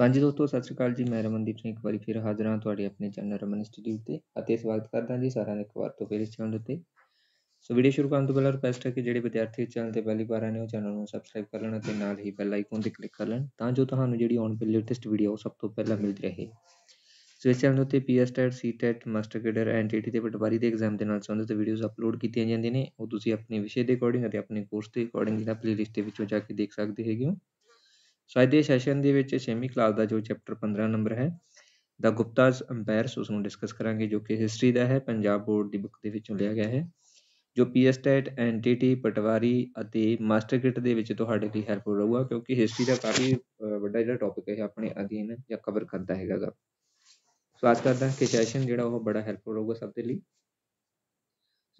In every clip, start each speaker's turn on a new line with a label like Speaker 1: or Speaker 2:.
Speaker 1: ਹਾਂਜੀ ਦੋਸਤੋ ਸਤਿ ਸ਼੍ਰੀ ਅਕਾਲ ਜੀ ਮੈਂ ਰਮਨਦੀਪ ਸਿੰਘ ਇੱਕ ਵਾਰੀ ਫਿਰ ਹਾਜ਼ਰ ਹਾਂ ਤੁਹਾਡੇ ਆਪਣੇ ਚੈਨਲ ਰਮਨ ਇੰਸਟੀਚਿਊਟ ਤੇ ਅਤੇ ਸਵਾਗਤ ਕਰਦਾ ਜੀ ਸਾਰਿਆਂ ਦਾ ਇੱਕ ਵਾਰ ਤੋਂ ਫਿਰ ਇਸ ਚੈਨਲ ਉੱਤੇ ਸੋ ਵੀਡੀਓ ਸ਼ੁਰੂ ਕਰਨ ਤੋਂ ਪਹਿਲਾਂ ਰਿਕਵੈਸਟ ਹੈ ਕਿ ਜਿਹੜੇ ਵਿਦਿਆਰਥੀ ਚੈਨਲ ਤੇ ਪਹਿਲੀ ਵਾਰ ਆਏ ਨੇ ਉਹ ਚੈਨਲ ਨੂੰ ਸਬਸਕ੍ਰਾਈਬ ਕਰ ਲੈਣ ਅਤੇ ਨਾਲ ਹੀ ਬੈਲ ਆਈਕਨ ਤੇ ਕਲਿੱਕ ਕਰ ਲੈਣ ਤਾਂ ਜੋ ਤੁਹਾਨੂੰ ਜਿਹੜੀ ਆਉਣ ਵਾਲੀ ਲੇਟੈਸਟ ਵੀਡੀਓ ਸਭ ਤੋਂ ਪਹਿਲਾਂ ਮਿਲਦੀ ਰਹੇ ਸੋ ਇਸ ਚੈਨਲ ਉੱਤੇ PS TET C TET master grader ETT ਦੇ ਪਟਵਾਰੀ ਦੇ ਐਗਜ਼ਾਮ ਦੇ ਨਾਲ ਸੰਬੰਧਿਤ ਵੀਡੀਓਜ਼ ਅਪਲੋਡ ਕੀਤੀਆਂ ਜਾਂਦੀਆਂ ਨੇ ਉਹ ਤੁਸੀਂ ਆਪਣੇ ਵਿਸ਼ੇ ਦੇ ਅਕੋਰਡਿੰਗ ਅਤੇ ਆਪਣੇ ਕੋਰਸ ਦੇ ਅਕੋਰਡਿੰਗ ਜਿਹੜਾ ਪਲੇਲਿਸਟ ਦੇ ਵਿੱਚੋਂ ਜਾ ਕੇ ਦੇਖ ਸਕਦੇ ਹੈਗੇ ਹੋ ਸੋ ਅੱਜ ਦੇ ਸੈਸ਼ਨ ਦੇ ਵਿੱਚ ਛੇਵੀਂ ਕਲਾਸ ਦਾ ਜੋ ਚੈਪਟਰ 15 ਨੰਬਰ ਹੈ ਦਾ ਗੁਪਤਾਜ਼ ਅੰਪਾਇਰਸ ਉਸ ਨੂੰ ਡਿਸਕਸ ਕਰਾਂਗੇ ਜੋ ਕਿ ਹਿਸਟਰੀ ਦਾ ਹੈ ਪੰਜਾਬ ਬੋਰਡ ਦੀ ਬੁੱਕ ਦੇ ਵਿੱਚੋਂ ਲਿਆ ਗਿਆ ਹੈ ਜੋ ਪੀਐਸਟੈਟ ਐਂਟੀਟੀ ਪਟਵਾਰੀ ਅਤੇ ਮਾਸਟਰ ਕਿਟ ਦੇ ਵਿੱਚ ਤੁਹਾਡੇ ਲਈ ਹੈਲਪਫੁਲ ਰਹੂਗਾ ਕਿਉਂਕਿ ਹਿਸਟਰੀ ਦਾ ਕਾਫੀ ਵੱਡਾ ਜਿਹੜਾ ਟੌਪਿਕ ਹੈ ਆਪਣੇ ਅਧੀਨ ਜਾਂ ਕਵਰ ਕਰਦਾ ਹੈਗਾ ਸੋ ਆਸ ਕਰਦਾ ਕਿ ਸੈਸ਼ਨ ਜਿਹੜਾ ਉਹ ਬੜਾ ਹੈਲਪਫੁਲ ਰਹੂਗਾ ਸਭ ਦੇ ਲਈ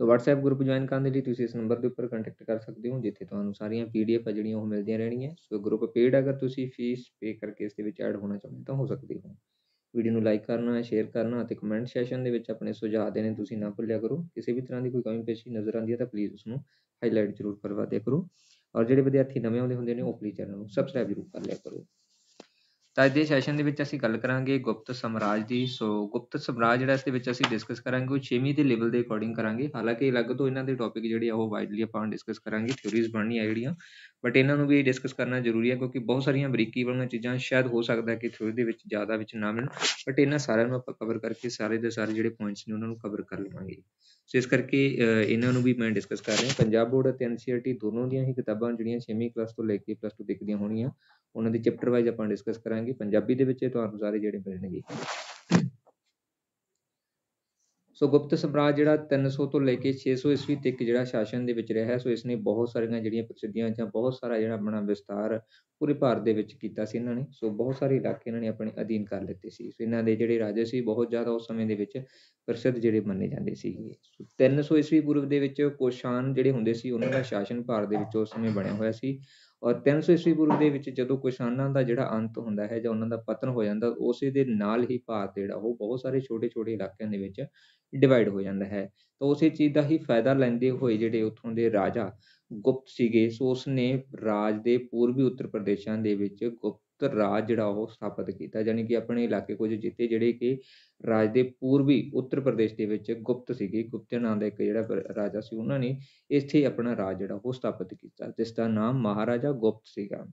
Speaker 1: ਸੋ WhatsApp ਗਰੁੱਪ ਜੁਆਇਨ ਕਰਨ ਦੇ ਲਈ ਤੁਸੀਂ ਇਸ ਨੰਬਰ ਦੇ ਉੱਪਰ ਕੰਟੈਕਟ ਕਰ ਸਕਦੇ ਹੋ ਜਿੱਥੇ ਤੁਹਾਨੂੰ ਸਾਰੀਆਂ PDF ਆ ਜਿਹੜੀਆਂ ਉਹ ਮਿਲਦੀਆਂ ਰਹਿਣਗੀਆਂ ਸੋ ਗਰੁੱਪ ਪੇਡ ਅਗਰ ਤੁਸੀਂ ਫੀਸ ਪੇ ਕਰਕੇ ਇਸ ਦੇ ਵਿੱਚ ਐਡ ਹੋਣਾ ਚਾਹੁੰਦੇ ਤਾਂ ਹੋ ਸਕਦੇ ਹੋ ਵੀਡੀਓ ਨੂੰ ਲਾਈਕ ਕਰਨਾ ਸ਼ੇਅਰ ਕਰਨਾ ਅਤੇ ਕਮੈਂਟ ਸੈਸ਼ਨ ਦੇ ਵਿੱਚ ਆਪਣੇ ਸੁਝਾਅ ਦੇਣੇ ਤੁਸੀਂ ਨਾ ਭੁੱਲਿਆ ਕਰੋ ਕਿਸੇ ਵੀ ਤਰ੍ਹਾਂ ਦੀ ਕੋਈ ਕਮੀ ਪੇਸ਼ੀ ਨਜ਼ਰ ਆਉਂਦੀ ਹੈ ਤਾਂ ਪਲੀਜ਼ ਉਸ ਨੂੰ ਹਾਈਲਾਈਟ ਜ਼ਰੂਰ ਕਰਵਾ ਦਿਆ ਕਰੋ ਔਰ ਜਿਹੜੇ ਵਿਦਿਆਰਥੀ ਨਵੇਂ ਆਉਂਦੇ ਹੁੰਦੇ ਨੇ ਉਹ ਪਲੀਜ਼ ਚੈਨਲ ਨੂੰ ਸਬਸਕ੍ਰਾਈਬ ਜ਼ਰੂਰ ਕਰ ਲਿਆ ਕਰੋ ਤਾਂ ਅੱਜ ਦੇ ਸੈਸ਼ਨ ਦੇ ਵਿੱਚ ਅਸੀਂ ਗੱਲ ਕਰਾਂਗੇ ਗੁਪਤ ਸਮਰਾਜ ਦੀ ਸੋ ਗੁਪਤ ਸਮਰਾਜ ਜਿਹੜਾ ਇਸ ਦੇ ਵਿੱਚ ਅਸੀਂ ਡਿਸਕਸ ਕਰਾਂਗੇ ਉਹ 6ਵੀਂ ਦੇ ਲੈਵਲ ਦੇ ਅਕੋਰਡਿੰਗ ਕਰਾਂਗੇ ਹਾਲਾਂਕਿ ਅਲੱਗ ਤੋਂ ਇਹਨਾਂ ਦੇ ਟੌਪਿਕ ਜਿਹੜੇ ਆ ਉਹ ਵਾਈਡਲੀ ਆਪਾਂ ਡਿਸਕਸ ਕਰਾਂਗੇ ਬਣਨੀ ਬਣਨੀਆਂ ਜਿਹੜੀਆਂ ਬਟ ਇਹਨਾਂ ਨੂੰ ਵੀ ਡਿਸਕਸ ਕਰਨਾ ਜ਼ਰੂਰੀ ਹੈ ਕਿਉਂਕਿ ਬਹੁਤ ਸਾਰੀਆਂ ਬਰੀਕੀ ਵਾਲੀਆਂ ਚੀਜ਼ਾਂ ਸ਼ਾਇਦ ਹੋ ਸਕਦਾ ਕਿ ਥਿਊਰੀ ਦੇ ਵਿੱਚ ਜ਼ਿਆਦਾ ਵਿੱਚ ਨਾ ਮਿਲਣ ਬਟ ਇਹਨਾਂ ਸਾਰਿਆਂ ਨੂੰ ਆਪਾਂ ਕਵਰ ਕਰਕੇ ਸਾਰੇ ਦੇ ਸਾਰੇ ਜਿਹੜੇ ਪੁਆਇੰਟਸ ਨੇ ਉਹਨਾਂ ਨੂੰ ਕਵਰ ਕਰ ਲਵਾਂਗੇ ਸੋ ਇਸ ਕਰਕੇ ਇਹਨਾਂ ਨੂੰ ਵੀ ਮੈਂ ਡਿਸਕਸ ਕਰ ਰਿਹਾ ਪੰਜਾਬ ਬੋਰਡ ਅਤੇ ਐਨਸੀਆਰਟੀ e ਦੋਨੋਂ ਦੀਆਂ ਹੀ ਕਿਤਾਬਾਂ ਜਿਹੜੀਆਂ 6ਵੀਂ ਕਲਾਸ ਤੋਂ ਲੈ ਕੇ ਪਲੱਸ 2 ਤੱਕ ਦੀਆਂ ਹੋਣੀਆਂ ਉਹਨਾਂ ਦੇ ਚੈਪਟਰ ਵਾਈਜ਼ ਆਪਾਂ ਡਿਸਕਸ ਕਰਾਂਗੇ ਪੰਜਾਬੀ ਦੇ ਵਿੱਚ ਤੁਹਾਨੂੰ ਸਾਰੇ ਜਿਹੜੇ ਮਿਲਣਗੇ ਸੋ ਗੁਪਤ ਸਮਰਾਜ ਜਿਹੜਾ 300 ਤੋਂ ਲੈ ਕੇ 600 ਈਸਵੀ ਤੱਕ ਜਿਹੜਾ ਸ਼ਾਸਨ ਦੇ ਵਿੱਚ ਰਿਹਾ ਸੋ ਇਸ ਨੇ ਬਹੁਤ ਸਾਰੀਆਂ ਜਿਹੜੀਆਂ ਪ੍ਰਸਿੱਧੀਆਂ ਜਾਂ ਬਹੁਤ ਸਾਰਾ ਜਿਹੜਾ ਆਪਣਾ ਵਿਸਤਾਰ ਪੂਰੇ ਭਾਰਤ ਦੇ ਵਿੱਚ ਕੀਤਾ ਸੀ ਇਹਨਾਂ ਨੇ ਸੋ ਬਹੁਤ ਸਾਰੇ ਇਲਾਕੇ ਇਹਨਾਂ ਨੇ ਆਪਣੇ ਅਧੀਨ ਕਰ ਲਿੱਤੇ ਸੀ ਸੋ ਇਹਨਾਂ ਦੇ ਜਿਹੜੇ ਰਾਜੇ ਸੀ ਬਹੁਤ ਜ਼ਿਆਦਾ ਉਸ ਸਮੇਂ ਦੇ ਵਿੱਚ ਪ੍ਰਸਿੱਧ ਜਿਹੜੇ ਮੰਨੇ ਜਾਂਦੇ ਸੀ ਸੋ 300 ਈਸਵੀ ਪੂਰਵ ਦੇ ਵਿੱਚ ਕੋਸ਼ਾਨ ਜਿਹੜੇ ਹੁੰਦੇ ਸੀ ਉਹਨਾਂ ਦਾ ਸ਼ਾਸਨ ਭਾਰਤ ਦੇ ਵਿੱਚ ਉਸ ਸਮੇਂ ਬਣਿਆ ਹੋਇਆ ਸੀ ਔਰ 300 ਈਸਵੀ ਪੂਰਵ ਦੇ ਵਿੱਚ ਜਦੋਂ ਕੁਸ਼ਾਨਾਂ ਦਾ ਜਿਹੜਾ ਅੰਤ ਹੁੰਦਾ ਹੈ ਜਾਂ ਉਹਨਾਂ ਦਾ ਪਤਨ ਹੋ ਜਾਂਦਾ ਉਸੇ ਦੇ ਨਾਲ ਹੀ ਭਾਰਤ ਜਿਹੜਾ ਉਹ ਬਹੁਤ ਸਾਰੇ ਛੋਟੇ-ਛੋਟੇ ਇਲਾਕਿਆਂ ਦੇ ਵਿੱਚ ਡਿਵਾਈਡ ਹੋ ਜਾਂਦਾ ਹੈ ਤਾਂ ਉਸੇ ਚੀਜ਼ ਦਾ ਹੀ ਫਾਇਦਾ ਲੈਂਦੇ ਹੋਏ ਜਿਹੜੇ ਉੱਥੋਂ ਦੇ ਰਾਜਾ ਗੁਪਤ ਸੀਗੇ ਸੋ ਉਸਨੇ ਰਾਜ ਦੇ ਪੂਰਬੀ ਉੱਤਰ ਪ੍ਰਦੇਸ਼ਾਂ ਦੇ ਵਿੱਚ ਗੁਪਤ ਰਾਜ ਜਿਹੜਾ ਉਹ ਸਥਾਪਿਤ ਕੀਤਾ ਯਾਨੀ ਕਿ ਆਪਣੇ ਇਲਾਕੇ ਕੁਝ ਜਿੱਤੇ ਜਿਹੜੇ ਕਿ ਰਾਜ ਦੇ ਪੂਰਬੀ ਉੱਤਰ ਪ੍ਰਦੇਸ਼ ਦੇ ਵਿੱਚ ਗੁਪਤ ਸੀਗੇ ਗੁਪਤ ਨਾਂ ਦਾ ਇੱਕ ਜਿਹੜਾ ਰਾਜਾ ਸੀ ਉਹਨਾਂ ਨੇ ਇੱਥੇ ਆਪਣਾ ਰਾਜ ਜਿਹੜਾ ਉਹ ਸਥਾਪਿਤ ਕੀਤਾ ਜਿਸ ਦਾ ਨਾਮ ਮਹਾਰਾਜਾ ਗੁਪਤ ਸੀਗਾ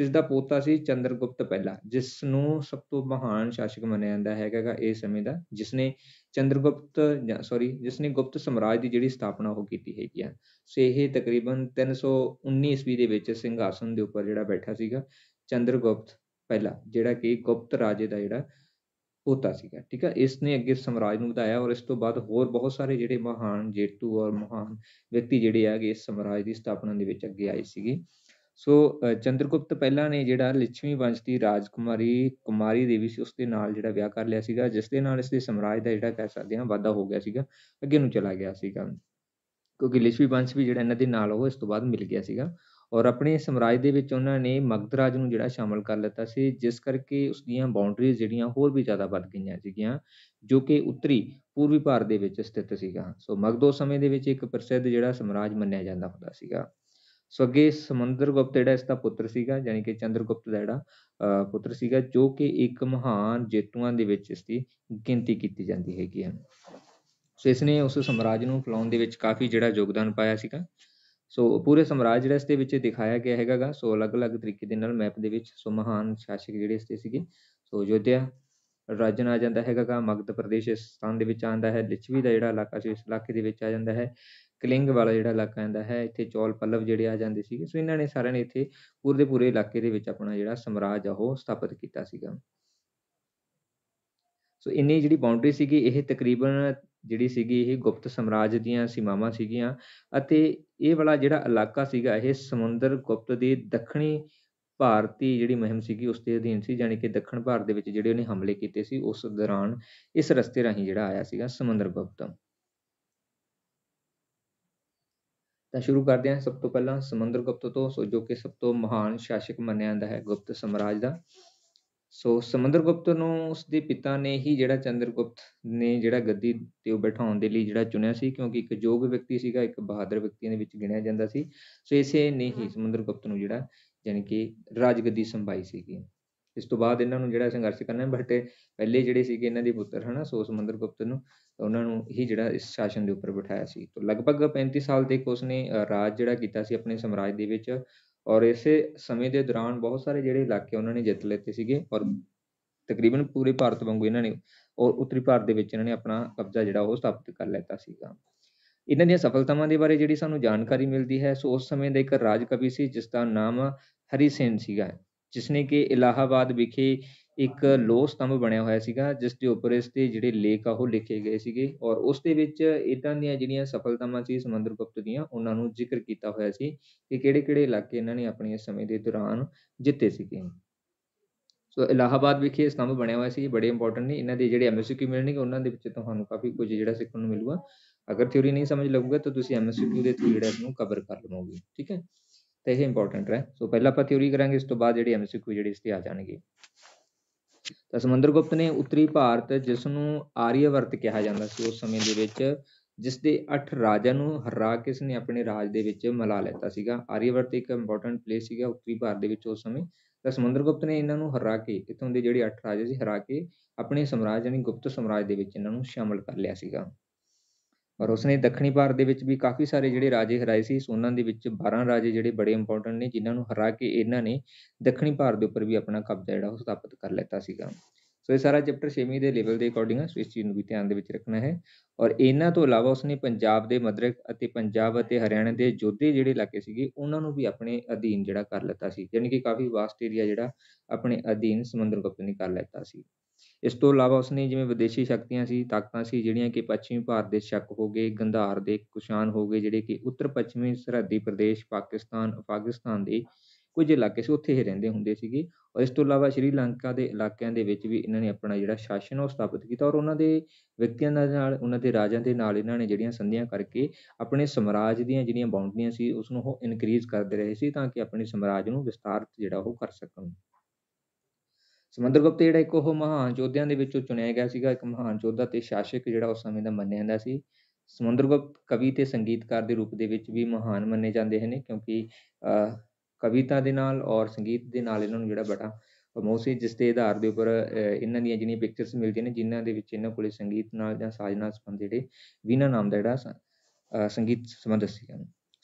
Speaker 1: ਇਸ ਦਾ ਪੋਤਾ ਸੀ ਚੰਦਰਗੁਪਤ ਪਹਿਲਾ ਜਿਸ ਨੂੰ ਸਭ ਤੋਂ ਮਹਾਨ ਸ਼ਾਸਕ ਮੰਨਿਆ ਜਾਂਦਾ ਹੈਗਾ ਇਹ ਸਮੇਂ ਦਾ ਜਿਸ ਨੇ ਚੰਦਰਗੁਪਤ ਸੌਰੀ ਜਿਸ ਨੇ ਗੁਪਤ ਸਮਰਾਜ ਦੀ ਜਿਹੜੀ ਸਥਾਪਨਾ ਉਹ ਕੀਤੀ ਹੈਗੀ ਆ ਸੋ ਇਹ ਤਕਰੀਬਨ 319 ਈਸਵੀ ਦੇ ਵਿੱਚ ਸਿੰਘਾਸਨ ਦੇ ਉੱਪਰ ਜਿਹੜਾ ਬੈਠਾ ਸੀਗਾ ਚੰਦਰਗੁਪਤ ਪਹਿਲਾ ਜਿਹੜਾ ਕਿ ਗੁਪਤ ਰਾਜੇ ਦਾ ਜਿਹੜਾ ਪੋਤਾ ਸੀਗਾ ਠੀਕ ਆ ਇਸ ਨੇ ਅੱਗੇ ਸਮਰਾਜ ਨੂੰ ਵਧਾਇਆ ਔਰ ਇਸ ਤੋਂ ਬਾਅਦ ਹੋਰ ਬਹੁਤ ਸਾਰੇ ਜਿਹੜੇ ਮਹਾਨ ਜੇਤੂ ਔਰ ਮਹਾਨ ਵਿਅਕਤੀ ਜਿਹੜੇ ਆਗੇ ਇਸ ਸਮਰਾਜ ਦੀ ਸਥਾਪਨਾ ਦੇ ਵਿੱਚ ਅੱਗੇ ਆਏ ਸੀਗੇ ਸੋ ਚੰਦਰਗੁਪਤ ਪਹਿਲਾ ਨੇ ਜਿਹੜਾ ਲਿਛਵੀਂ ਵੰਸ਼ ਦੀ ਰਾਜਕੁਮਾਰੀ ਕੁਮਾਰੀ ਦੇਵੀ ਸੀ ਉਸ ਦੇ ਨਾਲ ਜਿਹੜਾ ਵਿਆਹ ਕਰ ਲਿਆ ਸੀਗਾ ਜਿਸ ਦੇ ਨਾਲ ਇਸ ਦੇ ਸਮਰਾਜ ਦਾ ਜਿਹੜਾ ਕਹਿ ਸਕਦੇ ਹਾਂ ਵਾਧਾ ਹੋ ਗਿਆ ਸੀਗਾ ਅੱਗੇ ਨੂੰ ਚਲਾ ਗਿਆ ਸੀਗਾ ਕਿਉਂਕਿ ਲਿਛਵੀ ਵੰਸ਼ ਵੀ ਜਿਹੜਾ ਇਹਨਾਂ ਦੇ ਨਾਲ ਉਹ ਇਸ ਤੋਂ ਬਾਅਦ ਮਿਲ ਗਿਆ ਸੀਗਾ ਔਰ ਆਪਣੇ ਸਮਰਾਜ ਦੇ ਵਿੱਚ ਉਹਨਾਂ ਨੇ ਮਗਧ ਰਾਜ ਨੂੰ ਜਿਹੜਾ ਸ਼ਾਮਲ ਕਰ ਲਿੱਤਾ ਸੀ ਜਿਸ ਕਰਕੇ ਉਸ ਦੀਆਂ ਬਾਉਂਡਰੀਜ਼ ਜਿਹੜੀਆਂ ਹੋਰ ਵੀ ਜ਼ਿਆਦਾ ਵੱਧ ਗਈਆਂ ਸੀਗੀਆਂ ਜੋ ਕਿ ਉੱਤਰੀ ਪੂਰਬੀ ਭਾਰਤ ਦੇ ਵਿੱਚ ਸਥਿਤ ਸੀਗਾ ਸੋ ਮਗਧੋ ਸਮੇਂ ਦੇ ਵਿੱਚ ਇੱਕ ਪ੍ਰਸਿੱਧ ਜਿਹੜਾ ਸਮਰਾਜ ਮੰਨਿਆ ਜਾਂਦਾ ਹੁੰਦਾ ਸੀਗਾ ਸੋ ਅੱਗੇ ਸਮੁੰਦਰਗੁਪਤ ਜਿਹੜਾ ਇਸ ਦਾ ਪੁੱਤਰ ਸੀਗਾ ਯਾਨੀ ਕਿ ਚੰਦਰਗੁਪਤ ਦਾ ਜਿਹੜਾ ਪੁੱਤਰ ਸੀਗਾ ਜੋ ਕਿ ਇੱਕ ਮਹਾਨ ਜੇਤੂਆਂ ਦੇ ਵਿੱਚ ਇਸ ਦੀ ਗਿਣਤੀ ਕੀਤੀ ਜਾਂਦੀ ਹੈਗੀ ਹੈ ਸੋ ਇਸ ਨੇ ਉਸ ਸਮਰਾਜ ਨੂੰ ਫਲਾਉਣ ਦੇ ਵਿੱਚ ਕਾਫੀ ਜਿਹੜਾ ਯੋਗਦਾਨ ਪਾਇਆ ਸੀਗਾ ਸੋ ਪੂਰੇ ਸਮਰਾਜ ਜਿਹੜਾ ਇਸ ਦੇ ਵਿੱਚ ਦਿਖਾਇਆ ਗਿਆ ਹੈਗਾ ਸੋ ਅਲੱਗ-ਅਲੱਗ ਤਰੀਕੇ ਦੇ ਨਾਲ ਮੈਪ ਦੇ ਵਿੱਚ ਸੋ ਮਹਾਨ ਸ਼ਾਸਕ ਜਿਹੜੇ ਇਸ ਤੇ ਸੀਗੇ ਸੋ ਯੋਧਿਆ ਰਾਜਨ ਆ ਜਾਂਦਾ ਹੈਗਾਗਾ ਮਗਧ ਪ੍ਰਦੇਸ਼ ਇਸ ਸਥਾਨ ਦੇ ਵਿੱਚ ਆਉਂਦਾ ਹੈ ਲਿਛਵੀ ਦਾ ਜਿਹੜਾ ਇਲਾਕਾ ਸੀ ਇਸ ਇਲਾਕੇ ਦੇ ਵਿੱਚ ਆ ਜਾਂਦਾ ਹੈ ਕਲਿੰਗ ਵਾਲਾ ਜਿਹੜਾ ਇਲਾਕਾ ਆਉਂਦਾ ਹੈ ਇੱਥੇ ਚੌਲ ਪੱਲਵ ਜਿਹੜੇ ਆ ਜਾਂਦੇ ਸੀਗੇ ਸੋ ਇਹਨਾਂ ਨੇ ਸਾਰਿਆਂ ਨੇ ਇੱਥੇ ਪੂਰੇ ਦੇ ਪੂਰੇ ਇਲਾਕੇ ਦੇ ਵਿੱਚ ਆਪਣਾ ਜਿਹੜਾ ਸਮਰਾਜ ਆ ਉਹ ਸਥਾਪਿਤ ਕੀਤਾ ਸੀਗਾ ਸੋ ਇੰਨੀ ਜਿਹੜੀ ਬਾਉਂਡਰੀ ਸੀਗੀ ਇਹ ਤਕਰੀਬਨ ਜਿਹੜੀ ਸੀਗੀ ਇਹ ਗੁਪਤ ਸਮਰਾਜ ਦੀਆਂ ਸੀਮਾਵਾਂ ਸੀਗੀਆਂ ਅਤੇ ਇਹ ਵਾਲਾ ਜਿਹੜਾ ਇਲਾਕਾ ਸੀਗਾ ਇਹ ਸਮੁੰਦਰ ਗੁਪਤ ਦੀ ਦੱਖਣੀ ਭਾਰਤੀ ਜਿਹੜੀ ਮੁਹਿੰਮ ਸੀਗੀ ਉਸ ਦੇ ਅਧੀਨ ਸੀ ਯਾਨੀ ਕਿ ਦੱਖਣ ਭਾਰਤ ਦੇ ਵਿੱਚ ਜਿਹੜੇ ਉਹਨੇ ਹਮਲੇ ਕੀਤੇ ਸੀ ਉਸ ਦੌਰਾਨ ਇਸ ਰਸਤੇ ਰਾਹੀਂ ਜਿਹੜਾ ਆਇਆ ਸੀਗਾ ਸਮੁੰਦਰ ਗੁਪਤ ਤਾਂ ਸ਼ੁਰੂ ਕਰਦੇ ਹਾਂ ਸਭ ਤੋਂ ਪਹਿਲਾਂ ਸਮੁੰਦਰ ਗੁਪਤ ਤੋਂ ਸੋ ਜੋ ਕਿ ਸਭ ਤੋਂ ਮਹਾਨ ਸ਼ਾਸਕ ਮੰਨਿਆ ਜਾਂਦਾ ਹੈ ਗੁਪਤ ਸਮਰਾਜ ਦਾ ਸੋ ਸਮੁੰਦਰਗੁਪਤ ਨੂੰ ਉਸਦੇ ਪਿਤਾ ਨੇ ਹੀ ਜਿਹੜਾ ਚੰਦਰਗੁਪਤ ਨੇ ਜਿਹੜਾ ਗੱਦੀ ਤੇ ਉਹ ਬਿਠਾਉਣ ਦੇ ਲਈ ਜਿਹੜਾ ਚੁਣਿਆ ਸੀ ਕਿਉਂਕਿ ਇੱਕ ਯੋਗ ਵਿਅਕਤੀ ਸੀਗਾ ਇੱਕ ਬਹਾਦਰ ਵਿਅਕਤੀ ਦੇ ਵਿੱਚ ਗਿਣਿਆ ਜਾਂਦਾ ਸੀ ਸੋ ਇਸੇ ਨੇ ਹੀ ਸਮੁੰਦਰਗੁਪਤ ਨੂੰ ਜਿਹੜਾ ਯਾਨੀ ਕਿ ਰਾਜਗੱਦੀ ਸੰਭਾਈ ਸੀਗੀ ਇਸ ਤੋਂ ਬਾਅਦ ਇਹਨਾਂ ਨੂੰ ਜਿਹੜਾ ਸੰਘਰਸ਼ ਕਰਨਾ ਬਟ ਪਹਿਲੇ ਜਿਹੜੇ ਸੀਗੇ ਇਹਨਾਂ ਦੇ ਪੁੱਤਰ ਹਨਾ ਸੋ ਸਮੁੰਦਰਗੁਪਤ ਨੂੰ ਉਹਨਾਂ ਨੂੰ ਹੀ ਜਿਹੜਾ ਇਸ ਸ਼ਾਸਨ ਦੇ ਉੱਪਰ ਬਿਠਾਇਆ ਸੀ ਤੋਂ ਲਗਭਗ 35 ਸਾਲ ਦੇ ਉਸ ਨੇ ਰਾਜ ਜਿਹੜਾ ਕੀਤਾ ਸੀ ਆਪਣੇ ਸਮਰਾਜ ਦੇ ਵਿੱਚ ਔਰ ਇਸੇ ਸਮੇਂ ਦੇ ਦੌਰਾਨ ਬਹੁਤ ਸਾਰੇ ਜਿਹੜੇ ਇਲਾਕੇ ਉਹਨਾਂ ਨੇ ਜਿੱਤ ਲਏ ਸੀਗੇ ਔਰ ਤਕਰੀਬਨ ਪੂਰੇ ਭਾਰਤ ਵਾਂਗੂ ਇਹਨਾਂ ਨੇ ਔਰ ਉੱਤਰੀ ਭਾਰਤ ਦੇ ਵਿੱਚ ਇਹਨਾਂ ਨੇ ਆਪਣਾ ਕਬਜ਼ਾ ਜਿਹੜਾ ਉਹ ਸਥਾਪਿਤ ਕਰ ਲਿਆਤਾ ਸੀਗਾ ਇਹਨਾਂ ਦੀਆਂ ਸਫਲਤਾਵਾਂ ਦੇ ਬਾਰੇ ਜਿਹੜੀ ਸਾਨੂੰ ਜਾਣਕਾਰੀ ਮਿਲਦੀ ਹੈ ਸੋ ਉਸ ਸਮੇਂ ਦਾ ਇੱਕ ਰਾਜ ਕਵੀ ਸੀ ਜਿਸ ਦਾ ਨਾਮ ਹਰੀ ਸੇਨ ਸੀਗਾ ਜਿਸ ਨੇ ਕਿ ਇਲਾਹਾਬਾਦ ਵਿਖੇ ਇੱਕ ਲੋਹ ਸਤੰਭ ਬਣਿਆ ਹੋਇਆ ਸੀਗਾ ਜਿਸ ਦੇ ਉੱਪਰ ਇਸ ਦੇ ਜਿਹੜੇ ਲੇਖ ਆ ਉਹ ਲਿਖੇ ਗਏ ਸੀਗੇ ਔਰ ਉਸ ਦੇ ਵਿੱਚ ਇਦਾਂ ਦੀਆਂ ਜਿਹੜੀਆਂ ਸਫਲਤਾਵਾਂ ਸੀ ਸਮੁੰਦਰ ਗੁਪਤ ਦੀਆਂ ਉਹਨਾਂ ਨੂੰ ਜ਼ਿਕਰ ਕੀਤਾ ਹੋਇਆ ਸੀ ਕਿ ਕਿਹੜੇ ਕਿਹੜੇ ਇਲਾਕੇ ਇਹਨਾਂ ਨੇ ਆਪਣੇ ਸਮੇਂ ਦੇ ਦੌਰਾਨ ਜਿੱਤੇ ਸੀਗੇ ਸੋ ਇਲਾਹਾਬਾਦ ਵਿਖੇ ਸਤੰਭ ਬਣਿਆ ਹੋਇਆ ਸੀ ਬੜੇ ਇੰਪੋਰਟੈਂਟ ਨੇ ਇਹਨਾਂ ਦੇ ਜਿਹੜੇ ਐਮਐਸਕਿਊ ਮਿਲਣਗੇ ਉਹਨਾਂ ਦੇ ਵਿੱਚ ਤੁਹਾਨੂੰ ਕਾਫੀ ਕੁਝ ਜਿਹੜਾ ਸਿੱਖਣ ਨੂੰ ਮਿਲੂਗਾ ਅਗਰ ਥਿਉਰੀ ਨਹੀਂ ਸਮਝ ਲੱਗੂਗਾ ਤਾਂ ਤੁਸੀਂ ਐਮਐਸਕਿਊ ਦੇ ਥਰੂ ਜਿਹੜਾ ਨੂੰ ਕਵਰ ਕਰ ਲਵੋਗੇ ਠੀਕ ਹੈ ਤੇ ਇਹ ਇੰਪੋਰਟੈਂਟ ਹੈ ਸੋ ਪਹਿਲਾਂ ਆਪਾਂ ਥਿਉਰੀ ਕਰਾਂਗੇ ਇਸ ਤੋਂ ਬਾਅਦ ਜਿਹੜੇ ਐਮਐਸਕਿਊ ਜਿਹੜੇ ਇਸ ਤੇ ਆ ਜਾਣਗੇ ਤਾਂ ਸਮੁੰਦਰਗੁਪਤ ਨੇ ਉੱਤਰੀ ਭਾਰਤ ਜਿਸ ਨੂੰ ਆਰੀਆਵਰਤ ਕਿਹਾ ਜਾਂਦਾ ਸੀ ਉਸ ਸਮੇਂ ਦੇ ਵਿੱਚ ਜਿਸ ਦੇ ਅੱਠ ਰਾਜਿਆਂ ਨੂੰ ਹਰਾ ਕੇ ਇਸ ਨੇ ਆਪਣੇ ਰਾਜ ਦੇ ਵਿੱਚ ਮਿਲਾ ਲਿੱਤਾ ਸੀਗਾ ਆਰੀਆਵਰਤ ਇੱਕ ਇੰਪੋਰਟੈਂਟ ਪਲੇਸ ਸੀਗਾ ਉੱਤਰੀ ਭਾਰਤ ਦੇ ਵਿੱਚ ਉਸ ਸਮੇਂ ਤਾਂ ਸਮੁੰਦਰਗੁਪਤ ਨੇ ਇਹਨਾਂ ਨੂੰ ਹਰਾ ਕੇ ਇੱਥੋਂ ਦੇ ਜਿਹੜੇ ਅੱਠ ਰਾਜੇ ਸੀ ਹਰਾ ਕੇ ਆਪਣੇ ਸਮਰਾਜ ਯਾਨੀ ਗੁਪਤ ਸਮਰਾਜ ਦੇ ਵਿੱਚ ਇਹਨਾਂ ਨੂੰ ਸ਼ਾਮਲ ਕਰ ਲਿਆ ਸੀਗਾ ਔਰ ਉਸਨੇ ਦੱਖਣੀ ਭਾਰਤ ਦੇ ਵਿੱਚ ਵੀ ਕਾਫੀ ਸਾਰੇ ਜਿਹੜੇ ਰਾਜੇ ਹਰਾਏ ਸੀ ਉਹਨਾਂ ਦੇ ਵਿੱਚ 12 ਰਾਜੇ ਜਿਹੜੇ ਬੜੇ ਇੰਪੋਰਟੈਂਟ ਨੇ ਜਿਨ੍ਹਾਂ ਨੂੰ ਹਰਾ ਕੇ ਇਹਨਾਂ ਨੇ ਦੱਖਣੀ ਭਾਰਤ ਦੇ ਉੱਪਰ ਵੀ ਆਪਣਾ ਕਬਜ਼ਾ ਜਿਹੜਾ ਉਹ ਸਥਾਪਿਤ ਕਰ ਲੈਤਾ ਸੀਗਾ ਸੋ ਇਹ ਸਾਰਾ ਚੈਪਟਰ 6ਵੀਂ ਦੇ ਲੈਵਲ ਦੇ ਅਕੋਰਡਿੰਗ ਹੈ ਸੋ ਇਸ ਚੀਜ਼ ਨੂੰ ਵੀ ਧਿਆਨ ਦੇ ਵਿੱਚ ਰੱਖਣਾ ਹੈ ਔਰ ਇਹਨਾਂ ਤੋਂ ਇਲਾਵਾ ਉਸਨੇ ਪੰਜਾਬ ਦੇ ਮਦਰਕ ਅਤੇ ਪੰਜਾਬ ਅਤੇ ਹਰਿਆਣਾ ਦੇ ਜੋਧੇ ਜਿਹੜੇ ਇਲਾਕੇ ਸੀਗੇ ਉਹਨਾਂ ਨੂੰ ਵੀ ਆਪਣੇ ਅਧੀਨ ਜਿਹੜਾ ਕਰ ਲੈਤਾ ਸੀ ਯਾਨੀ ਕਿ ਕਾਫੀ ਵਾਸਟ ਏਰੀਆ ਜਿਹੜਾ ਆਪਣੇ ਅਧੀਨ ਸਮੁੰਦਰ ਗੁਪਤ ਨੇ ਕਰ ਲੈਤਾ ਸੀ ਇਸ ਤੋਂ ਇਲਾਵਾ ਉਸਨੇ ਜਿਵੇਂ ਵਿਦੇਸ਼ੀ ਸ਼ਕਤੀਆਂ ਸੀ ਤਾਕਤਾਂ ਸੀ ਜਿਹੜੀਆਂ ਕਿ ਪੱਛਮੀ ਭਾਰਤ ਦੇ ਸ਼ੱਕ ਹੋ ਗਏ ਗੰਧਾਰ ਦੇ ਕੁਸ਼ਾਨ ਹੋ ਗਏ ਜਿਹੜੇ ਕਿ ਉੱਤਰ ਪੱਛਮੀ ਸਰਹੱਦੀ ਪ੍ਰਦੇਸ਼ ਪਾਕਿਸਤਾਨ ਅਫਗਾਨਿਸਤਾਨ ਦੇ ਕੁਝ ਇਲਾਕੇ ਸੀ ਉੱਥੇ ਹੀ ਰਹਿੰਦੇ ਹੁੰਦੇ ਸੀਗੇ ਔਰ ਇਸ ਤੋਂ ਇਲਾਵਾ ਸ਼੍ਰੀਲੰਕਾ ਦੇ ਇਲਾਕਿਆਂ ਦੇ ਵਿੱਚ ਵੀ ਇਹਨਾਂ ਨੇ ਆਪਣਾ ਜਿਹੜਾ ਸ਼ਾਸਨ ਉਹ ਸਥਾਪਿਤ ਕੀਤਾ ਔਰ ਉਹਨਾਂ ਦੇ ਵਿਅਕਤੀਆਂ ਦੇ ਨਾਲ ਉਹਨਾਂ ਦੇ ਰਾਜਾਂ ਦੇ ਨਾਲ ਇਹਨਾਂ ਨੇ ਜਿਹੜੀਆਂ ਸੰਧੀਆਂ ਕਰਕੇ ਆਪਣੇ ਸਮਰਾਜ ਦੀਆਂ ਜਿਹੜੀਆਂ ਬਾਉਂਡਰੀਆਂ ਸੀ ਉਸ ਨੂੰ ਉਹ ਇਨਕਰੀਜ਼ ਕਰਦੇ ਰਹੇ ਸੀ ਤਾਂ ਕਿ ਆਪਣੇ ਸਮਰਾਜ ਨੂੰ ਵਿਸਤਾਰਤ ਜਿਹੜਾ ਉਹ ਕਰ ਸਕਣ ਸਮੁੰਦਰਗੁਪਤ ਜਿਹੜਾ ਇੱਕ ਉਹ ਮਹਾਨ ਯੋਧਿਆਂ ਦੇ ਵਿੱਚੋਂ ਚੁਣਿਆ ਗਿਆ ਸੀਗਾ ਇੱਕ ਮਹਾਨ ਯੋਧਾ ਤੇ ਸ਼ਾਸਕ ਜਿਹੜਾ ਉਸ ਸਮੇਂ ਦਾ ਮੰਨਿਆ ਜਾਂਦਾ ਸੀ ਸਮੁੰਦਰਗੁਪਤ ਕਵੀ ਤੇ ਸੰਗੀਤਕਾਰ ਦੇ ਰੂਪ ਦੇ ਵਿੱਚ ਵੀ ਮਹਾਨ ਮੰਨੇ ਜਾਂਦੇ ਹਨ ਕਿਉਂਕਿ ਕਵਿਤਾ ਦੇ ਨਾਲ ਔਰ ਸੰਗੀਤ ਦੇ ਨਾਲ ਇਹਨਾਂ ਨੂੰ ਜਿਹੜਾ ਬੜਾ ਪ੍ਰਮੋਸ ਸੀ ਜਿਸ ਦੇ ਆਧਾਰ ਦੇ ਉੱਪਰ ਇਹਨਾਂ ਦੀਆਂ ਜਿਹੜੀਆਂ ਪਿਕਚਰਸ ਮਿਲਦੀਆਂ ਨੇ ਜਿਨ੍ਹਾਂ ਦੇ ਵਿੱਚ ਇਹਨਾਂ ਕੋਲੇ ਸੰਗੀਤ ਨਾਲ ਜਾਂ ਸਾਜ਼ ਨਾਲ ਸੰਬੰਧ ਜਿਹੜੇ ਵੀਨਾ ਨਾਮ ਦਾ ਜਿਹੜਾ ਸੰਗੀਤ ਸੰਬੰਧ ਸੀਗਾ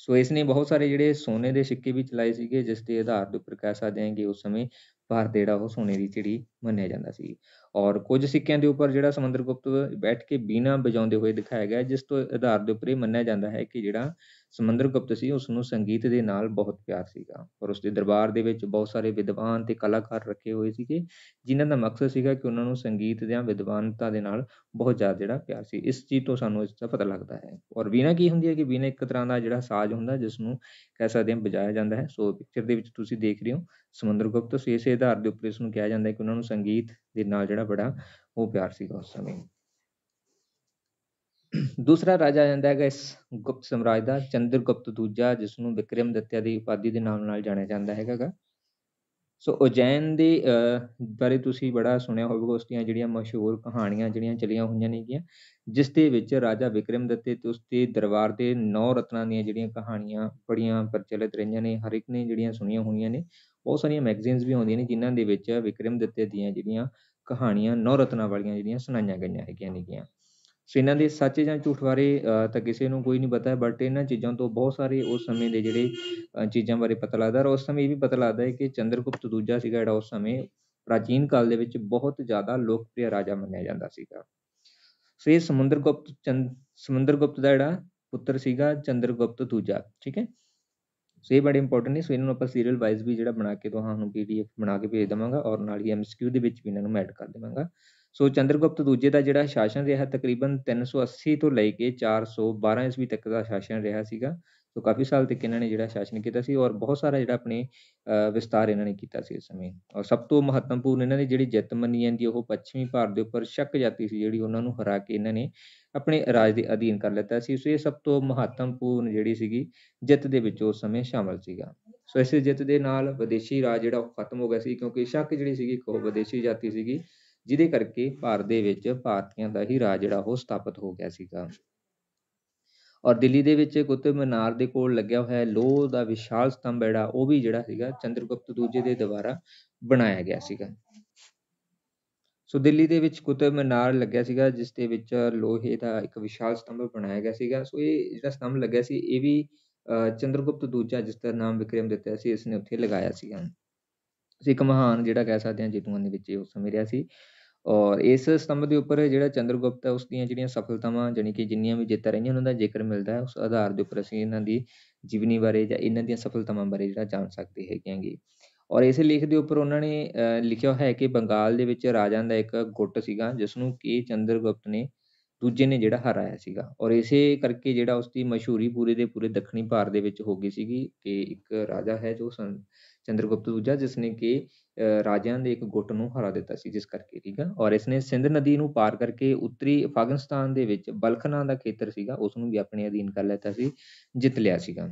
Speaker 1: ਸੋ ਇਸ ਨੇ ਬਹੁਤ ਸਾਰੇ ਜਿਹੜੇ ਸੋਨੇ ਦੇ ਸਿੱਕੇ ਵੀ ਚਲਾਏ ਸੀਗੇ ਜਿਸ ਦੇ ਆਧਾਰ ਦੇ ਉੱਪਰ ਕਹਿ ਸਕਦੇ ਹਾਂ ਕਿ ਉਸ ਸਮੇਂ ਭਾਰਤ ਜਿਹੜਾ ਉਹ ਸੋਨੇ ਦੀ ਚਿੜੀ ਮੰਨਿਆ ਜਾਂਦਾ ਸੀ ਔਰ ਕੁਝ ਸਿੱਕਿਆਂ ਦੇ ਉੱਪਰ ਜਿਹੜਾ ਸਮੁੰਦਰਗੁਪਤ ਗੁਪਤ ਬੈਠ ਕੇ ਬੀਨਾ ਵਜਾਉਂਦੇ ਹੋਏ ਦਿਖਾਇਆ ਗਿਆ ਜਿਸ ਤੋਂ ਆਧਾਰ ਦੇ ਉੱਪਰ ਇਹ ਮੰਨਿਆ ਜਾਂਦਾ ਹੈ ਕਿ ਜਿਹੜਾ ਸਮੁੰਦਰ ਗੁਪਤ ਸੀ ਉਸ ਨੂੰ ਸੰਗੀਤ ਦੇ ਨਾਲ ਬਹੁਤ ਪਿਆਰ ਸੀਗਾ ਔਰ ਉਸ ਦੇ ਦਰਬਾਰ ਦੇ ਵਿੱਚ ਬਹੁਤ ਸਾਰੇ ਵਿਦਵਾਨ ਤੇ ਕਲਾਕਾਰ ਰੱਖੇ ਹੋਏ ਸੀਗੇ ਜਿਨ੍ਹਾਂ ਦਾ ਮਕਸਦ ਸੀਗਾ ਕਿ ਉਹਨਾਂ ਨੂੰ ਸੰਗੀਤ ਦੇ ਜਾਂ ਵਿਦਵਾਨਤਾ ਦੇ ਨਾਲ ਬਹੁਤ ਜ਼ਿਆਦਾ ਜਿਹੜਾ ਪਿਆਰ ਸੀ ਇਸ ਚੀਜ਼ ਤੋਂ ਸਾਨੂੰ ਇਸ ਦਾ ਪਤਾ ਲੱਗਦਾ ਹੈ ਔਰ ਵੀਨਾ ਕੀ ਹੁੰਦੀ ਹੈ ਕਿ ਵੀਨਾ ਇੱਕ ਤਰ੍ਹਾਂ ਦਾ ਜਿਹੜਾ ਸਾਜ਼ ਹੁੰਦਾ ਜਿਸ ਨੂੰ ਕਹਿ ਸਕਦੇ ਹਾਂ ਵਜਾਇਆ ਜਾਂਦਾ ਹੈ ਸੋ ਪਿਕਚਰ ਦੇ ਵਿੱਚ ਤੁਸੀਂ ਦੇਖ ਰਹੇ ਹੋ ਸਮੁੰਦਰ ਗੁਪਤ ਸੇ ਸੇ ਆਧਾਰ ਦੇ ਉੱਪਰ ਇਸ ਨੂੰ ਕਿਹਾ ਜਾਂਦਾ ਹੈ ਕਿ ਉਹਨਾਂ ਨੂੰ ਸੰਗੀਤ ਦੇ ਨਾਲ ਜਿਹੜਾ ਬੜਾ ਉਹ ਪਿਆਰ ਸੀਗਾ ਉਸ ਸਮੇਂ ਦੂਸਰਾ ਰਾਜਾ ਆ ਜਾਂਦਾ ਹੈਗਾ ਇਸ ਗੁਪਤ ਸਮਰਾਜ ਦਾ ਚੰਦਰਗੁਪਤ ਦੂਜਾ ਜਿਸ ਨੂੰ ਦਿੱਤਿਆ ਦੀ ਉਪਾਧੀ ਦੇ ਨਾਮ ਨਾਲ ਜਾਣਿਆ ਜਾਂਦਾ ਹੈਗਾ ਗਾ ਸੋ ਉਜੈਨ ਦੇ ਬਾਰੇ ਤੁਸੀਂ ਬੜਾ ਸੁਣਿਆ ਹੋਵੇਗਾ ਉਸ ਦੀਆਂ ਜਿਹੜੀਆਂ ਮਸ਼ਹੂਰ ਕਹਾਣੀਆਂ ਜਿਹੜੀਆਂ ਚਲੀਆਂ ਹੋਈਆਂ ਨੇਗੀਆਂ ਜਿਸ ਦੇ ਵਿੱਚ ਰਾਜਾ ਦਿੱਤੇ ਤੇ ਉਸ ਦੇ ਦਰਬਾਰ ਦੇ ਨੌ ਰਤਨਾਂ ਦੀਆਂ ਜਿਹੜੀਆਂ ਕਹਾਣੀਆਂ ਬੜੀਆਂ ਪ੍ਰਚਲਿਤ ਰਹੀਆਂ ਨੇ ਹਰ ਇੱਕ ਨੇ ਜਿਹੜੀਆਂ ਸੁਣੀਆਂ ਹੋਈਆਂ ਨੇ ਬਹੁਤ ਸਾਰੀਆਂ ਮੈਗਜ਼ੀਨਸ ਵੀ ਆਉਂਦੀਆਂ ਨੇ ਜਿਨ੍ਹਾਂ ਦੇ ਵਿੱਚ ਦਿੱਤੇ ਦੀਆਂ ਜਿਹੜੀਆਂ ਕਹਾਣੀਆਂ ਨੌ ਰਤਨਾਂ ਵਾਲੀਆਂ ਜਿਹੜੀਆਂ ਸੁਣਾਈਆਂ ਗਈਆਂ ਹੈਗੀਆਂ ਨੇਗੀਆਂ ਸੋ ਇਹਨਾਂ ਦੇ ਸੱਚ ਜਾਂ ਝੂਠ ਬਾਰੇ ਤਾਂ ਕਿਸੇ ਨੂੰ ਕੋਈ ਨਹੀਂ ਪਤਾ ਬਟ ਇਹਨਾਂ ਚੀਜ਼ਾਂ ਤੋਂ ਬਹੁਤ ਸਾਰੇ ਉਸ ਸਮੇਂ ਦੇ ਜਿਹੜੇ ਚੀਜ਼ਾਂ ਬਾਰੇ ਪਤਾ ਲੱਗਦਾ ਔਰ ਉਸ ਸਮੇਂ ਇਹ ਵੀ ਪਤਾ ਲੱਗਦਾ ਹੈ ਕਿ ਚੰਦਰਗੁਪਤ ਦੂਜਾ ਸੀਗਾ ਜਿਹੜਾ ਉਸ ਸਮੇਂ ਪ੍ਰਾਚੀਨ ਕਾਲ ਦੇ ਵਿੱਚ ਬਹੁਤ ਜ਼ਿਆਦਾ ਲੋਕਪ੍ਰਿਯ ਰਾਜਾ ਮੰਨਿਆ ਜਾਂਦਾ ਸੀਗਾ ਸੋ ਇਹ ਸਮੁੰਦਰਗੁਪਤ ਚੰਦ ਸਮੁੰਦਰਗੁਪਤ ਦਾ ਜਿਹੜਾ ਪੁੱਤਰ ਸੀਗਾ ਚੰਦਰਗੁਪਤ ਦੂਜਾ ਠੀਕ ਹੈ ਸੋ ਇਹ ਬੜੇ ਇੰਪੋਰਟੈਂਟ ਨੇ ਸੋ ਇਹਨਾਂ ਨੂੰ ਆਪਾਂ ਸੀਰੀਅਲ ਵਾਈਜ਼ ਵੀ ਜਿਹੜਾ ਬਣਾ ਕੇ ਤੁਹਾਨੂੰ ਪੀਡੀਐਫ ਬਣਾ ਕੇ ਭੇਜ ਦਵਾਂਗਾ ਔਰ ਨਾਲ ਹੀ ਐਮਸੀਕਿਊ ਦੇ ਵਿੱਚ ਵੀ ਇਹਨਾਂ ਨੂੰ ਐਡ ਕਰ ਦੇਵਾਂਗਾ ਸੋ ਚੰਦਰਗੁਪਤ ਦੂਜੇ ਦਾ ਜਿਹੜਾ ਸ਼ਾਸਨ ਰਿਹਾ ਤਕਰੀਬਨ 380 ਤੋਂ ਲੈ ਕੇ 412 ਈਸਵੀ ਤੱਕ ਦਾ ਸ਼ਾਸਨ ਰਿਹਾ ਸੀਗਾ ਸੋ ਕਾਫੀ ਸਾਲ ਤੱਕ ਇਹਨਾਂ ਨੇ ਜਿਹੜਾ ਸ਼ਾਸਨ ਕੀਤਾ ਸੀ ਔਰ ਬਹੁਤ ਸਾਰਾ ਜਿਹੜਾ ਆਪਣੇ ਵਿਸਤਾਰ ਇਹਨਾਂ ਨੇ ਕੀਤਾ ਸੀ ਇਸ ਸਮੇਂ ਔਰ ਸਭ ਤੋਂ ਮਹੱਤਵਪੂਰਨ ਇਹਨਾਂ ਦੀ ਜਿਹੜੀ ਜਿੱਤ ਮੰਨੀ ਜਾਂਦੀ ਉਹ ਪੱਛਮੀ ਭਾਰਤ ਦੇ ਉੱਪਰ ਸ਼ੱਕ ਜਾਤੀ ਸੀ ਜਿਹੜੀ ਉਹਨਾਂ ਨੂੰ ਹਰਾ ਕੇ ਇਹਨਾਂ ਨੇ ਆਪਣੇ ਰਾਜ ਦੇ ਅਧੀਨ ਕਰ ਲਿੱਤਾ ਸੀ ਸੋ ਇਹ ਸਭ ਤੋਂ ਮਹੱਤਵਪੂਰਨ ਜਿਹੜੀ ਸੀਗੀ ਜਿੱਤ ਦੇ ਵਿੱਚ ਉਸ ਸਮੇਂ ਸ਼ਾਮਲ ਸੀਗਾ ਸੋ ਇਸ ਜਿੱਤ ਦੇ ਨਾਲ ਵਿਦੇਸ਼ੀ ਰਾਜ ਜਿਹੜਾ ਖਤਮ ਹੋ ਗਿਆ ਸੀ ਕਿਉਂਕਿ ਸ਼ੱਕ ਜਿਹੜੀ ਸੀਗੀ ਇੱਕ ਉਹ ਵਿਦੇਸ਼ੀ ਜਾਤੀ ਸੀਗੀ ਜਿਹਦੇ ਕਰਕੇ ਭਾਰਤ ਦੇ ਵਿੱਚ ਭਾਰਤੀਆਂ ਦਾ ਹੀ ਰਾਜ ਜਿਹੜਾ ਉਹ ਸਥਾਪਿਤ ਹੋ ਗਿਆ ਸੀਗਾ ਔਰ ਦਿੱਲੀ ਦੇ ਵਿੱਚ ਕੁਤਬ ਮਨਾਰ ਦੇ ਕੋਲ ਲੱਗਿਆ ਹੋਇਆ ਲੋਹ ਦਾ ਵਿਸ਼ਾਲ ਸਤੰਭ ਜਿਹੜਾ ਉਹ ਵੀ ਜਿਹੜਾ ਸੀਗਾ ਚੰਦਰਗੁਪਤ ਦੂਜੇ ਦੇ ਦੁਆਰਾ ਬਣਾਇਆ ਗਿਆ ਸੀਗਾ ਸੋ ਦਿੱਲੀ ਦੇ ਵਿੱਚ ਕੁਤਬ ਮਨਾਰ ਲੱਗਿਆ ਸੀਗਾ ਜਿਸ ਦੇ ਵਿੱਚ ਲੋਹੇ ਦਾ ਇੱਕ ਵਿਸ਼ਾਲ ਸਤੰਭ ਬਣਾਇਆ ਗਿਆ ਸੀਗਾ ਸੋ ਇਹ ਜਿਹੜਾ ਸਤੰਭ ਲੱਗਿਆ ਸੀ ਇਹ ਵੀ ਚੰਦਰਗੁਪਤ ਦੂਜਾ ਜਿਸ ਦਾ ਨਾਮ ਵਿਕਰਮ ਦਿੱਤਾ ਸੀ ਇਸ ਨੇ ਉੱਥੇ ਲਗਾਇਆ ਸੀਗਾ ਅਸੀਂ ਇੱਕ ਮਹਾਨ ਜਿਹੜਾ ਕਹਿ ਸਕਦੇ ਹਾਂ ਜੇਤੂਆਂ ਦੇ ਵਿੱਚ ਉਸ ਸਮੇਂ ਰਿਹਾ ਸੀ ਔਰ ਇਸ ਸਤੰਭ ਦੇ ਉੱਪਰ ਜਿਹੜਾ ਚੰਦਰਗੁਪਤ ਹੈ ਉਸ ਦੀਆਂ ਜਿਹੜੀਆਂ ਸਫਲਤਾਵਾਂ ਜਾਨੀ ਕਿ ਜਿੰਨੀਆਂ ਵੀ ਜਿੱਤਾਂ ਰਹੀਆਂ ਉਹਨਾਂ ਦਾ ਜ਼ਿਕਰ ਮਿਲਦਾ ਹੈ ਉਸ ਆਧਾਰ ਦੇ ਉੱਪਰ ਅਸੀਂ ਇਹਨਾਂ ਦੀ ਜੀਵਨੀ ਬਾਰੇ ਜਾਂ ਇਹਨਾਂ ਦੀਆਂ ਸਫਲਤਾਵਾਂ ਬਾਰੇ ਜਿਹੜਾ ਜਾਣ ਸਕਦੇ ਹੈਗੇ ਆਂਗੇ ਔਰ ਇਸ ਲੇਖ ਦੇ ਉੱਪਰ ਉਹਨਾਂ ਨੇ ਲਿਖਿਆ ਹੈ ਕਿ ਬੰਗਾਲ ਦੇ ਵਿੱਚ ਰਾਜਾਂ ਦਾ ਇੱਕ ਗੁੱਟ ਸੀਗਾ ਜਿਸ ਨੂੰ ਕਿ ਚੰਦਰਗੁਪਤ ਨੇ ਦੂਜੇ ਨੇ ਜਿਹੜਾ ਹਰਾਇਆ ਸੀਗਾ ਔਰ ਇਸੇ ਕਰਕੇ ਜਿਹੜਾ ਉਸ ਦੀ ਮਸ਼ਹੂਰੀ ਪੂਰੇ ਦੇ ਪੂਰੇ ਦੱਖਣੀ ਭਾਰਤ ਦੇ ਵਿੱਚ ਹੋ ਗਈ ਸੀਗੀ ਕਿ ਇੱਕ ਰਾਜਾ ਹੈ ਜੋ ਚੰਦਰਗੁਪਤ ਦੂਜਾ ਜਿਸ ਨੇ ਕਿ ਰਾਜਿਆਂ ਦੇ ਇੱਕ ਗੁੱਟ ਨੂੰ ਹਰਾ ਦਿੱਤਾ ਸੀ ਜਿਸ ਕਰਕੇ ਠੀਕ ਆ ਔਰ ਇਸਨੇ ਸਿੰਧ ਨਦੀ ਨੂੰ ਪਾਰ ਕਰਕੇ ਉੱਤਰੀ ਅਫਗਾਨਿਸਤਾਨ ਦੇ ਵਿੱਚ ਬਲਖਨਾ ਦਾ ਖੇਤਰ ਸੀਗਾ ਉਸ ਨੂੰ ਵੀ ਆਪਣੇ ਅਧੀਨ ਕਰ ਲੈਤਾ ਸੀ ਜਿੱਤ ਲਿਆ ਸੀਗਾ